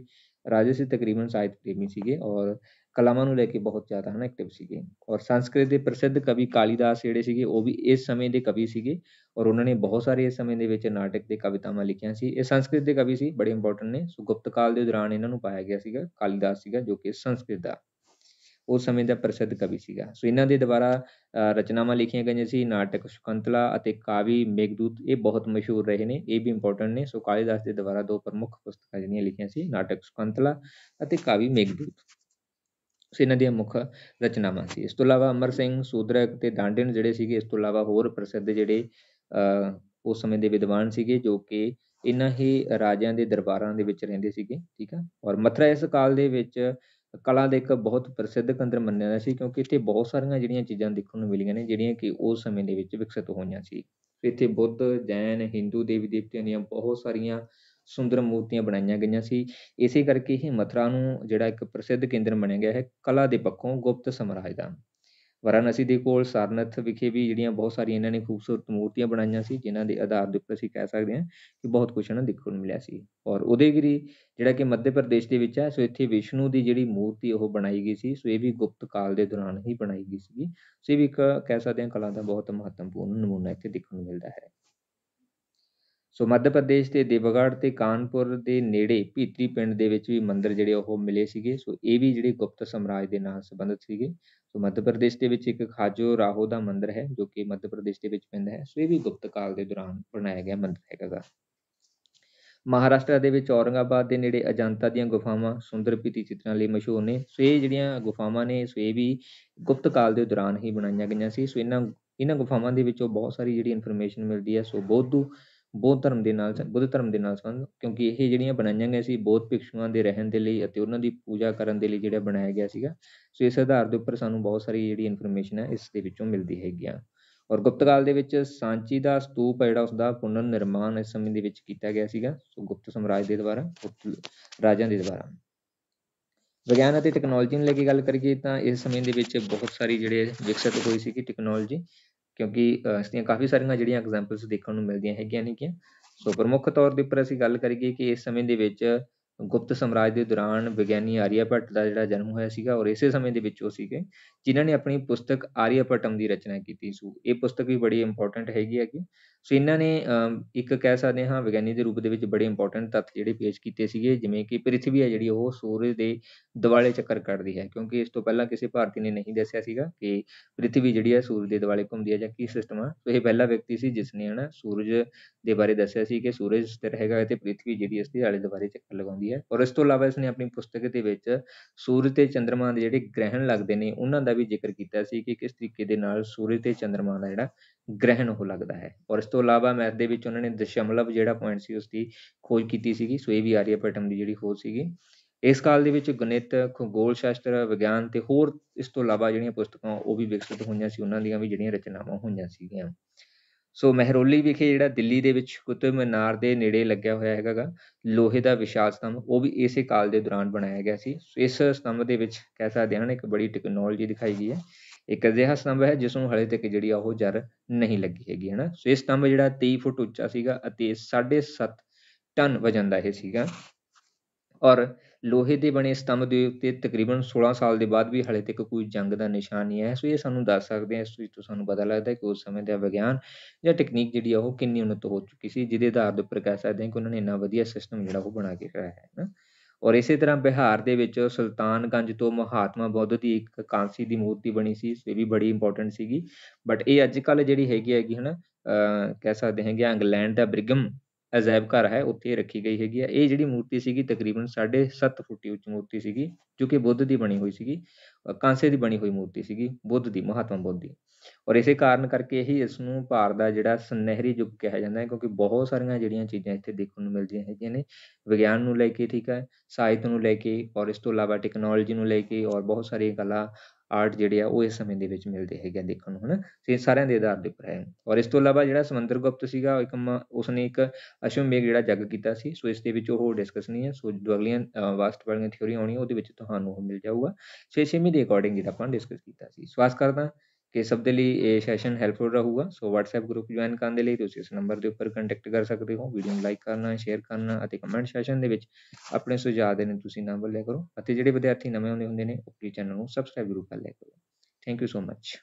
Speaker 1: ਰਾਜੇ ਸੀ ਤਕਰੀਬਨ ਸਾਹਿਤ ਪ੍ਰੇਮੀ ਸੀਗੇ ਔਰ ਕਲਾਵਾਂ ਨੂੰ ਲੈ ਕੇ ਬਹੁਤ ਜ਼ਿਆਦਾ ਹਨਾ ਐਕਟਿਵ ਸੀਗੇ ਔਰ ਸੰਸਕ੍ਰਿਤ ਦੇ ਪ੍ਰਸਿੱਧ ਕਵੀ ਕਾਲੀਦਾਸ ਜਿਹੜੇ ਸੀਗੇ ਉਹ ਵੀ ਇਸ ਸਮੇਂ ਦੇ ਕਵੀ ਸੀਗੇ ਔਰ ਉਹਨਾਂ ਨੇ ਬਹੁਤ ਸਾਰੇ ਇਸ ਸਮੇਂ ਦੇ ਵਿੱਚ ਨਾਟਕ ਤੇ ਕਵਿਤਾਵਾਂ ਲਿਖੀਆਂ ਸੀ ਇਹ ਸੰਸਕ੍ਰਿਤ ਦੇ ਕਵੀ ਸੀ ਬੜੇ ਇੰਪੋਰਟੈਂਟ ਨੇ ਸੋ ਗੁਪਤ ਕਾਲ ਦੇ ਦੌਰਾਨ ਇਹਨਾਂ ਨੂੰ ਪਾਇਆ ਗਿਆ ਸੀਗਾ ਕਾਲੀਦਾਸ ਸੀਗਾ ਜੋ ਕਿ ਸੰਸਕ੍ਰਿਤ ਦਾ ਉਸ ਸਮੇਂ ਦਾ ਪ੍ਰਸਿੱਧ ਕਵੀ ਸੀਗਾ ਸੋ ਇਹਨਾਂ ਦੇ ਦੁਆਰਾ ਰਚਨਾਵਾਂ ਲਿਖੀਆਂ ਗਈਆਂ ਸੀ ਨਾਟਕ ਸ਼ਕੰਤਲਾ ਅਤੇ ਕਾਵੀ ਮੇਘਦੂਤ ਇਹ ਬਹੁਤ ਮਸ਼ਹੂਰ ਰਹੇ ਨੇ ਇਹ ਵੀ ਇੰਪੋਰਟੈਂਟ ਨੇ ਸੋ ਕਾਲੀਦਾਸ ਦੇ ਦੁਆਰਾ ਦੋ ਪ੍ਰਮੁੱਖ ਪੁਸਤਕਾਂ ਜਿਹੜੀਆਂ ਲਿਖੀਆਂ ਸੀ ਨਾਟਕ ਸ਼ਕੰਤਲਾ ਅਤੇ ਕਾਵੀ ਮੇਗਦੂਤ ਸੀ ਇਹਨਾਂ ਦੀਆਂ ਮੁੱਖ ਰਚਨਾਵਾਂ ਸੀ ਇਸ ਤੋਂ ਇਲਾਵਾ ਅਮਰ ਸਿੰਘ ਸੂਦਰਕ ਤੇ ਡਾਂਡੇਨ ਜਿਹੜੇ ਸੀਗੇ ਇਸ ਤੋਂ ਇਲਾਵਾ ਹੋਰ ਪ੍ਰਸਿੱਧ ਜਿਹੜੇ ਉਸ ਸਮੇਂ ਦੇ ਵਿਦਵਾਨ ਸੀਗੇ ਜੋ ਕਿ ਇਹਨਾਂ ਹੀ ਰਾਜਿਆਂ ਦੇ ਦਰਬਾਰਾਂ ਦੇ ਵਿੱਚ ਰਹਿੰਦੇ ਸੀਗੇ ਠੀਕ ਆ ਔਰ ਮਥਰਾ ਇਸ ਕਾਲ ਦੇ ਵਿੱਚ ਕਲਾ ਦੇ ਇੱਕ ਬਹੁਤ ਪ੍ਰਸਿੱਧ ਕੇਂਦਰ ਮੰਨਿਆ ਜਾਂਦਾ ਸੀ ਕਿਉਂਕਿ ਇੱਥੇ ਬਹੁਤ ਸਾਰੀਆਂ ਜਿਹੜੀਆਂ ਚੀਜ਼ਾਂ ਦੇਖਣ ਨੂੰ ਮਿਲੀਆਂ ਨੇ ਜਿਹੜੀਆਂ ਕਿ ਉਸ ਸਮੇਂ ਦੇ ਵਿੱਚ ਵਿਕਸਿਤ ਹੋਈਆਂ ਸੀ ਇੱਥੇ ਬੁੱਧ ਜੈਨ ਹਿੰਦੂ ਦੇਵੀ ਦੇਵਤਿਆਂ ਦੀਆਂ ਬਹੁਤ ਸਾਰੀਆਂ ਸੁੰਦਰ ਮੂਰਤੀਆਂ ਬਣਾਈਆਂ ਗਈਆਂ ਸੀ ਇਸੇ ਕਰਕੇ ਹੀ ਮਥੁਰਾ ਨੂੰ ਜਿਹੜਾ ਇੱਕ ਪ੍ਰਸਿੱਧ ਕੇਂਦਰ ਮੰਨਿਆ ਗਿਆ ਹੈ ਕਲਾ ਦੇ ਪੱਖੋਂ ਗੁਪਤ ਸਮਰਾਜ ਦਾ ਵਾਰਾਨਸੀ ਦੇ ਕੋਲ ਸਾਰਨਾਥ ਵਿਖੇ ਵੀ ਜਿਹੜੀਆਂ ਬਹੁਤ ਸਾਰੀਆਂ ਇਹਨਾਂ ਨੇ ਖੂਬਸੂਰਤ ਮੂਰਤੀਆਂ ਬਣਾਈਆਂ ਸੀ ਜਿਨ੍ਹਾਂ ਦੇ ਆਧਾਰ ਦੇ ਉੱਪਰ ਅਸੀਂ ਕਹਿ ਸਕਦੇ ਹਾਂ ਕਿ ਬਹੁਤ ਕੁਝ ਇਹਨਾਂ ਦੇਖਣ ਨੂੰ ਮਿਲਿਆ ਸੀ ਔਰ ਉਦੇਗਿਰੀ ਜਿਹੜਾ ਕਿ ਮੱਧ ਪ੍ਰਦੇਸ਼ ਦੇ ਵਿੱਚ ਹੈ ਸੋ ਇੱਥੇ ਵਿਸ਼ਨੂੰ ਦੀ ਜਿਹੜੀ ਮੂਰਤੀ ਉਹ ਬਣਾਈ ਗਈ ਸੀ ਸੋ ਇਹ ਵੀ ਗੁਪਤ ਕਾਲ ਦੇ ਦੌਰਾਨ ਹੀ ਬਣਾਈ ਗਈ ਸੀ ਸੋ ਇਹ ਵੀ ਇੱਕ ਕਹਿ ਸਕਦੇ ਹਾਂ ਕਲਾ ਦਾ ਬਹੁਤ ਮਹੱਤਵਪੂਰਨ ਨਮੂਨਾ ਇੱਥੇ ਦੇਖਣ ਨੂੰ ਮਿਲਦਾ ਹੈ ਸੋ ਮੱਧ ਪ੍ਰਦੇਸ਼ ਦੇ ਦੇਵਗੜ੍ਹ ਤੇ ਕਾਨਪੁਰ ਦੇ ਨੇੜੇ ਭੀਤਰੀ ਪਿੰਡ ਦੇ ਵਿੱਚ ਵੀ ਮੰਦਿਰ ਜਿਹੜੇ ਉਹ ਮਿਲੇ ਸੀਗੇ ਸੋ ਇਹ ਵੀ ਜਿਹੜੇ ਗੁਪਤ ਸਮਰਾਜ ਦੇ ਨਾਲ ਸੰਬੰਧਿਤ ਸੀਗੇ ਸੋ ਮੱਧ ਪ੍ਰਦੇਸ਼ ਦੇ ਵਿੱਚ ਇੱਕ ਖਾਜੋ ਰਾਹੋ ਦਾ ਮੰਦਿਰ ਹੈ ਜੋ ਕਿ ਮੱਧ ਪ੍ਰਦੇਸ਼ ਦੇ ਵਿੱਚ ਪੈਂਦਾ ਹੈ ਸੋ ਇਹ ਵੀ ਗੁਪਤ ਕਾਲ ਦੇ ਦੌਰਾਨ ਬਣਾਇਆ ਗਿਆ ਮੰਦਿਰ ਹੈਗਾ ਮਹਾਰਾਸ਼ਟਰ ਦੇ ਵਿੱਚ ਔਰੰਗਾਬਾਦ ਦੇ ਨੇੜੇ ਅਜੰਤਾ ਦੀਆਂ ਗੁਫਾਵਾਂ ਸੁੰਦਰ ਪੀਤੀ ਚਿੱਤਰਾਂ ਲਈ ਮਸ਼ਹੂਰ ਨੇ ਸੋ ਇਹ ਜਿਹੜੀਆਂ ਗੁਫਾਵਾਂ ਨੇ ਸੋ ਇਹ ਵੀ ਗੁਪਤ ਕਾਲ ਦੇ ਦੌਰਾਨ ਹੀ ਬਣਾਈਆਂ ਗਈਆਂ ਸੀ ਸੋ ਇਹਨਾਂ ਇਹਨਾਂ ਗੁਫਾਵਾਂ ਦੇ ਵਿੱਚੋਂ ਬਹੁਤ ਸਾਰੀ ਜਿਹੜੀ ਇਨਫੋਰਮੇਸ਼ਨ ਮਿਲਦੀ ਹੈ ਸੋ ਬੋਧੂ ਬੌਧ ਧਰਮ ਦੇ ਨਾਲ ਬੁੱਧ ਧਰਮ ਦੇ ਨਾਲ ਸੰਬੰਧ ਕਿਉਂਕਿ ਇਹ ਜਿਹੜੀਆਂ ਬਣਾਈਆਂ ਗਈਆਂ ਸੀ ਬੌਧ ਭਿਕਸ਼ੂਆਂ ਦੇ ਰਹਿਣ ਦੇ ਲਈ ਅਤੇ ਉਹਨਾਂ ਦੀ ਪੂਜਾ ਕਰਨ ਦੇ ਲਈ ਜਿਹੜਾ ਬਣਾਇਆ ਗਿਆ ਸੀਗਾ ਸੋ ਇਸ ਆਧਾਰ ਦੇ ਉੱਪਰ ਸਾਨੂੰ ਬਹੁਤ ਸਾਰੀ ਜਿਹੜੀ ਇਨਫੋਰਮੇਸ਼ਨ ਹੈ ਇਸ ਦੇ ਵਿੱਚੋਂ ਮਿਲਦੀ ਹੈਗੀ ਆ ਔਰ ਗੁਪਤ ਕਾਲ ਦੇ ਵਿੱਚ ਸਾਂਚੀ ਦਾ ਸਤੂਪ ਹੈ ਜਿਹੜਾ ਉਸ ਦਾ ਪੁਨਰ ਨਿਰਮਾਣ ਇਸ ਸਮੇਂ ਦੇ ਵਿੱਚ ਕੀਤਾ ਗਿਆ ਸੀਗਾ ਸੋ ਗੁਪਤ ਸਮਰਾਜ ਦੇ ਦੁਆਰਾ ਗੁਪਤ ਰਾਜਾਂ ਦੇ ਦੁਆਰਾ ਵਿਗਿਆਨ ਅਤੇ ਟੈਕਨੋਲੋਜੀ ਨੂੰ ਲੈ ਕੇ ਗੱਲ ਕਰੀਏ ਤਾਂ ਇਸ ਸਮੇਂ ਦੇ ਵਿੱਚ ਬਹੁਤ ਸਾਰੀ ਜਿਹੜੇ ਵਿਕਸਿਤ ਹੋਈ ਸੀਗੀ ਟੈਕਨੋਲੋਜੀ ਕਿਉਂਕਿ ਇਸ ਦੀਆਂ ਕਾਫੀ ਸਾਰੀਆਂ ਜਿਹੜੀਆਂ ਐਗਜ਼ਾਮਪਲਸ ਦੇਖਣ ਨੂੰ ਮਿਲਦੀਆਂ ਹੈਗੀਆਂ ਕਿ ਸੋ ਪ੍ਰਮੁੱਖ ਤੌਰ ਦੇ ਉੱਪਰ ਅਸੀਂ ਗੱਲ ਕਰੀਏ ਕਿ ਇਸ ਸਮੇਂ ਦੇ ਵਿੱਚ ਗੁਪਤ ਸਮਰਾਜ ਦੇ ਦੌਰਾਨ ਵਿਗਿਆਨੀ ਆਰੀਆਭੱਟ ਦਾ ਜਿਹੜਾ ਜਨਮ ਹੋਇਆ ਸੀਗਾ ਔਰ ਇਸੇ ਸਮੇਂ ਦੇ ਵਿੱਚ ਉਹ ਸੀਗੇ ਜਿਨ੍ਹਾਂ ਨੇ ਆਪਣੀ ਪੁਸਤਕ ਆਰੀਆਭਟਮ ਦੀ ਰਚਨਾ ਕੀਤੀ ਸੋ ਇਹ ਪੁਸਤਕ ਵੀ ਬੜੀ ਇੰਪੋਰਟੈਂਟ ਹੈਗੀ ਹੈ ਕਿ ਸੋ ਇਹਨਾਂ ਨੇ ਇੱਕ ਕਹਿ ਸਕਦੇ ਹਾਂ ਵਿਗਿਆਨੀ ਦੇ ਰੂਪ ਦੇ ਵਿੱਚ ਬੜੇ ਇੰਪੋਰਟੈਂਟ ਤੱਥ ਜਿਹੜੇ ਪੇਸ਼ ਕੀਤੇ ਸੀਗੇ ਜਿਵੇਂ ਕਿ ਪ੍ਰਿਥਵੀ ਹੈ ਜਿਹੜੀ ਉਹ ਸੂਰਜ ਦੇ ਦਿਵਾਲੇ ਚੱਕਰ ਕੱਢਦੀ ਹੈ ਕਿਉਂਕਿ ਇਸ ਤੋਂ ਪਹਿਲਾਂ ਕਿਸੇ ਭਾਰਤੀ ਨੇ ਨਹੀਂ ਦੱਸਿਆ ਸੀਗਾ ਕਿ ਪ੍ਰਿਥਵੀ ਜਿਹੜੀ ਹੈ ਸੂਰਜ ਦੇ ਦਿਵਾਲੇ ਘੁੰਮਦੀ ਹੈ ਜਾਂ ਕੀ ਸਿਸਟਮ ਆ ਸੋ ਇਹ ਪਹਿਲਾ ਵਿਅਕਤੀ ਸੀ ਜਿਸ ਨੇ ਹਨਾ ਸੂਰਜ ਦੇ ਬਾਰੇ ਦੱਸਿਆ ਸੀ ਕਿ ਸੂਰਜ ਸਥਿਰ ਹੈਗਾ ਤੇ ਪ੍ਰਿਥਵੀ ਜਿਹੜੀ ਇਸ ਦੇ ਆਲੇ ਦੁਆਲੇ ਚੱਕਰ ਲਗਾਉਂਦੀ ਹੈ ਔਰ ਇਸ ਤੋਂ ਇਲਾਵਾ ਇਸ ਨੇ ਆਪਣੀ ਪੁਸਤਕ ਦੇ ਵਿੱਚ ਸੂਰਜ ਤੇ ਚੰ드ਰਮਾ ਦੇ ਜਿਹੜੇ ਗ੍ਰਹਿਣ ਲੱਗਦੇ ਨੇ ਉਹਨਾਂ ਦਾ ਵੀ ਜ਼ਿਕਰ ਕੀਤਾ ਸੀ ਕਿ ਕਿਸ ਤਰੀਕੇ ਦੇ ਨਾਲ ਸੂਰਜ ਤੇ ਚੰ드ਰਮਾ ਦਾ ਜਿਹੜਾ ਗ੍ਰਹਿਣ ਉਹ ਲੱਗਦਾ ਹੈ ਔਰ ਇਸ ਤੋਂ ਇਲਾਵਾ ਮੈਥ ਦੇ ਵਿੱਚ ਉਹਨਾਂ ਨੇ ਦਸ਼ਮਲਵ ਜਿਹੜਾ ਪੁਆਇੰਟ ਸੀ ਉਸ ਦੀ ਖੋਜ ਕੀਤੀ ਸੀਗੀ ਸੋ ਇਹ ਵੀ ਪੈਟਮ ਦੀ ਜਿਹੜੀ ਖੋਜ ਸੀਗੀ ਇਸ ਕਾਲ ਦੇ ਵਿੱਚ ਗਣਿਤ ਖਗੋਲ ਸ਼ਾਸਤਰ ਵਿਗਿਆਨ ਤੇ ਹੋਰ ਇਸ ਤੋਂ ਇਲਾਵਾ ਜਿਹੜੀਆਂ ਪੁਸਤਕਾਂ ਉਹ ਵੀ ਵਿਕਸਿਤ ਹੋਈਆਂ ਸੀ ਉਹਨਾਂ ਦੀਆਂ ਵੀ ਜਿਹੜੀਆਂ ਰਚਨਾਵਾਂ ਹੋਈਆਂ ਸੀਗੀਆਂ ਸੋ ਮਹਿਰੋਲੀ ਵਿਖੇ ਜਿਹੜਾ ਦਿੱਲੀ ਦੇ ਵਿੱਚ ਕੁਤਬ ਮਨਾਰ ਦੇ ਨੇੜੇ ਲੱਗਿਆ ਹੋਇਆ ਹੈਗਾਗਾ ਲੋਹੇ ਦਾ ਵਿਸ਼ਾਲ ਸਤੰਭ ਉਹ ਵੀ ਇਸੇ ਕਾਲ ਦੇ ਦੌਰਾਨ ਬਣਾਇਆ ਗਿਆ ਸੀ ਇਸ ਸਤੰਭ ਦੇ ਵਿੱਚ ਕਹਿ ਸਕਦੇ ਹਾਂ ਇੱਕ ਬੜੀ ਟੈਕਨੋਲੋਜੀ ਦਿਖਾਈ ਗਈ ਹੈ ਇੱਕ ਅਜਿਹਾ ਸਤੰਭ ਹੈ ਜਿਸ ਨੂੰ ਹਲੇ ਤੱਕ ਜਿਹੜੀ ਆ ਉਹ ਜਰ ਨਹੀਂ ਲੱਗੀ ਹੈਗੀ ਹੈ ਨਾ ਸੋ ਇਹ ਸਤੰਭ ਜਿਹੜਾ 23 ਫੁੱਟ ਉੱਚਾ ਸੀਗਾ ਅਤੇ 7.5 ਟਨ ਵਜਨ ਦਾ ਇਹ ਸੀਗਾ ਔਰ ਲੋਹੇ ਦੇ ਬਣੇ ਸਤੰਭ ਦੇ ਉੱਤੇ ਤਕਰੀਬਨ 16 ਸਾਲ ਦੇ ਬਾਅਦ ਵੀ ਹਲੇ ਤੱਕ ਕੋਈ ਜੰਗ ਦਾ ਨਿਸ਼ਾਨ ਨਹੀਂ ਆਇਆ ਸੋ ਇਹ ਸਾਨੂੰ ਦੱਸ ਸਕਦੇ ਆ ਇਸ ਤੋਂ ਸਾਨੂੰ ਪਤਾ ਲੱਗਦਾ ਕਿ ਉਸ ਸਮੇਂ ਦਾ ਵਿਗਿਆਨ ਜਾਂ ਟੈਕਨੀਕ ਜਿਹੜੀ ਆ ਉਹ ਕਿੰਨੀ ਉਨਤ ਹੋ ਚੁੱਕੀ ਸੀ ਜਿਹਦੇ ਆਧਾਰ ਦੇ ਉੱਪਰ ਕਹਿ ਸਕਦੇ ਹਾਂ ਕਿ ਉਹਨਾਂ ਨੇ ਇੰਨਾ ਵਧੀਆ ਸਿਸਟਮ ਜਿਹੜਾ ਉਹ ਬਣਾ ਕੇ ਰੱਖਿਆ ਹੈ ਨਾ ਔਰ ਇਸੇ ਤਰ੍ਹਾਂ ਬਿਹਾਰ ਦੇ ਵਿੱਚ ਸੁਲਤਾਨਗੰਜ ਤੋਂ ਮਹਾਤਮਾ ਬੁੱਧ ਦੀ ਇੱਕ ਕਾਂਸੀ ਦੀ ਮੂਰਤੀ ਬਣੀ ਸੀ ਇਹ ਵੀ ਬੜੀ ਇੰਪੋਰਟੈਂਟ ਸੀਗੀ ਬਟ ਇਹ ਅੱਜ ਕੱਲ ਜਿਹੜੀ ਹੈਗੀ ਹੈਗੀ ਹਨਾ ਕਹਿ ਸਕਦੇ ਹੈਗੇ ਇੰਗਲੈਂਡ ਦਾ ਬ੍ਰਿਗਮ ਅਜਾਇਬ ਘਰ ਹੈ ਉੱਥੇ ਰੱਖੀ ਗਈ ਹੈਗੀ ਹੈ ਇਹ ਜਿਹੜੀ ਮੂਰਤੀ ਸੀਗੀ ਤਕਰੀਬਨ 7.5 ਫੁੱਟ ਉੱਚ ਮੂਰਤੀ ਸੀਗੀ ਕਿਉਂਕਿ ਬੁੱਧ ਦੀ ਬਣੀ ਹੋਈ ਸੀਗੀ ਕਾਂਸੇ ਦੀ ਬਣੀ ਹੋਈ ਮੂਰਤੀ ਸੀਗੀ ਬੁੱਧ ਦੀ ਮਹਾਤਮਾ ਬੁੱਧ ਦੀ ਔਰ ਇਸੇ ਕਾਰਨ ਕਰਕੇ ਹੀ ਇਸ ਨੂੰ ਭਾਰ ਦਾ ਜਿਹੜਾ ਸੁਨਹਿਰੀ ਯੁੱਗ ਕਿਹਾ ਜਾਂਦਾ ਹੈ ਕਿਉਂਕਿ ਬਹੁਤ ਸਾਰੀਆਂ ਜਿਹੜੀਆਂ ਚੀਜ਼ਾਂ ਇੱਥੇ ਦੇਖਣ ਨੂੰ ਮਿਲਦੀਆਂ ਹੈਗੀਆਂ ਨੇ ਵਿਗਿਆਨ ਨੂੰ ਲੈ ਕੇ ਠੀਕ ਹੈ ਸਾਹਿਤ ਨੂੰ ਲੈ ਕੇ ਔਰ ਇਸ ਤੋਂ ਇਲਾਵਾ ਟੈਕਨੋਲੋਜੀ ਨੂੰ ਲੈ ਕੇ ਔਰ ਬਹੁਤ ਸਾਰੀ ਕਲਾ ਆਰਟ ਜਿਹੜੇ ਆ ਉਹ ਇਸ ਸਮੇਂ ਦੇ ਵਿੱਚ ਮਿਲਦੇ ਹੈਗੇ ਦੇਖਣ ਨੂੰ ਹਨਾ ਤੇ ਸਾਰਿਆਂ ਦੇ ਆਧਾਰ ਦੇ ਉੱਪਰ ਹੈ ਔਰ ਇਸ ਤੋਂ ਇਲਾਵਾ ਜਿਹੜਾ ਸਮੁੰਦਰ ਗੁਪਤ ਸੀਗਾ ਇੱਕ ਉਸਨੇ ਇੱਕ ਅਸ਼ਵਮੇਘ ਜਿਹੜਾ ਜੱਗ ਕੀਤਾ ਸੀ ਸੋ ਇਸ ਦੇ ਵਿੱਚ ਉਹ ਡਿਸਕਸ ਨਹੀਂ ਹੈ ਸੋ ਅਗਲੀਆਂ ਵਾਸਟ ਵਾਲੀਆਂ ਥਿਉਰੀ ਆਉਣੀ ਉਹਦੇ ਵਿੱਚ ਤੁਹਾਨੂੰ ਉਹ ਮਿਲ ਜਾਊਗਾ 6 6ਵੀਂ ਦੇ ਅਕੋਰਡਿੰਗ ਜਿਹੜਾ ਆਪਾਂ ਡਿਸਕਸ ਕੀਤਾ ਸੀ ਸਵਾਸ ਕਰਦਾ ਕਿ ਸਭ ਦੇ ਲਈ ਇਹ ਸੈਸ਼ਨ ਹੈਲਪਫੁਲ ਰਹੂਗਾ ਸੋ WhatsApp ਗਰੁੱਪ ਜੁਆਇਨ ਕਰਨ ਦੇ ਲਈ ਤੁਸੀਂ ਇਸ ਨੰਬਰ ਦੇ ਉੱਪਰ ਕੰਟੈਕਟ ਕਰ ਸਕਦੇ ਹੋ ਵੀਡੀਓ ਨੂੰ ਲਾਈਕ ਕਰਨਾ ਸ਼ੇਅਰ ਕਰਨਾ ਅਤੇ ਕਮੈਂਟ ਸੈਸ਼ਨ ਦੇ ਵਿੱਚ ਆਪਣੇ ਸੁਝਾਅ ਦੇਣੇ ਤੁਸੀਂ ਨਾ ਭੁੱਲਿਆ ਕਰੋ ਅਤੇ ਜਿਹੜੇ ਵਿਦਿਆਰਥੀ ਨਵੇਂ ਆਉਂਦੇ ਹੁੰਦੇ ਨੇ ਉਹ ਆਪਣੇ ਚੈਨਲ ਨੂੰ ਸਬਸਕ੍ਰਾਈਬ ਜ਼ਰੂਰ ਕਰ ਲਿਆ ਕਰੋ ਥੈਂਕ ਯੂ ਸੋ ਮੱਚ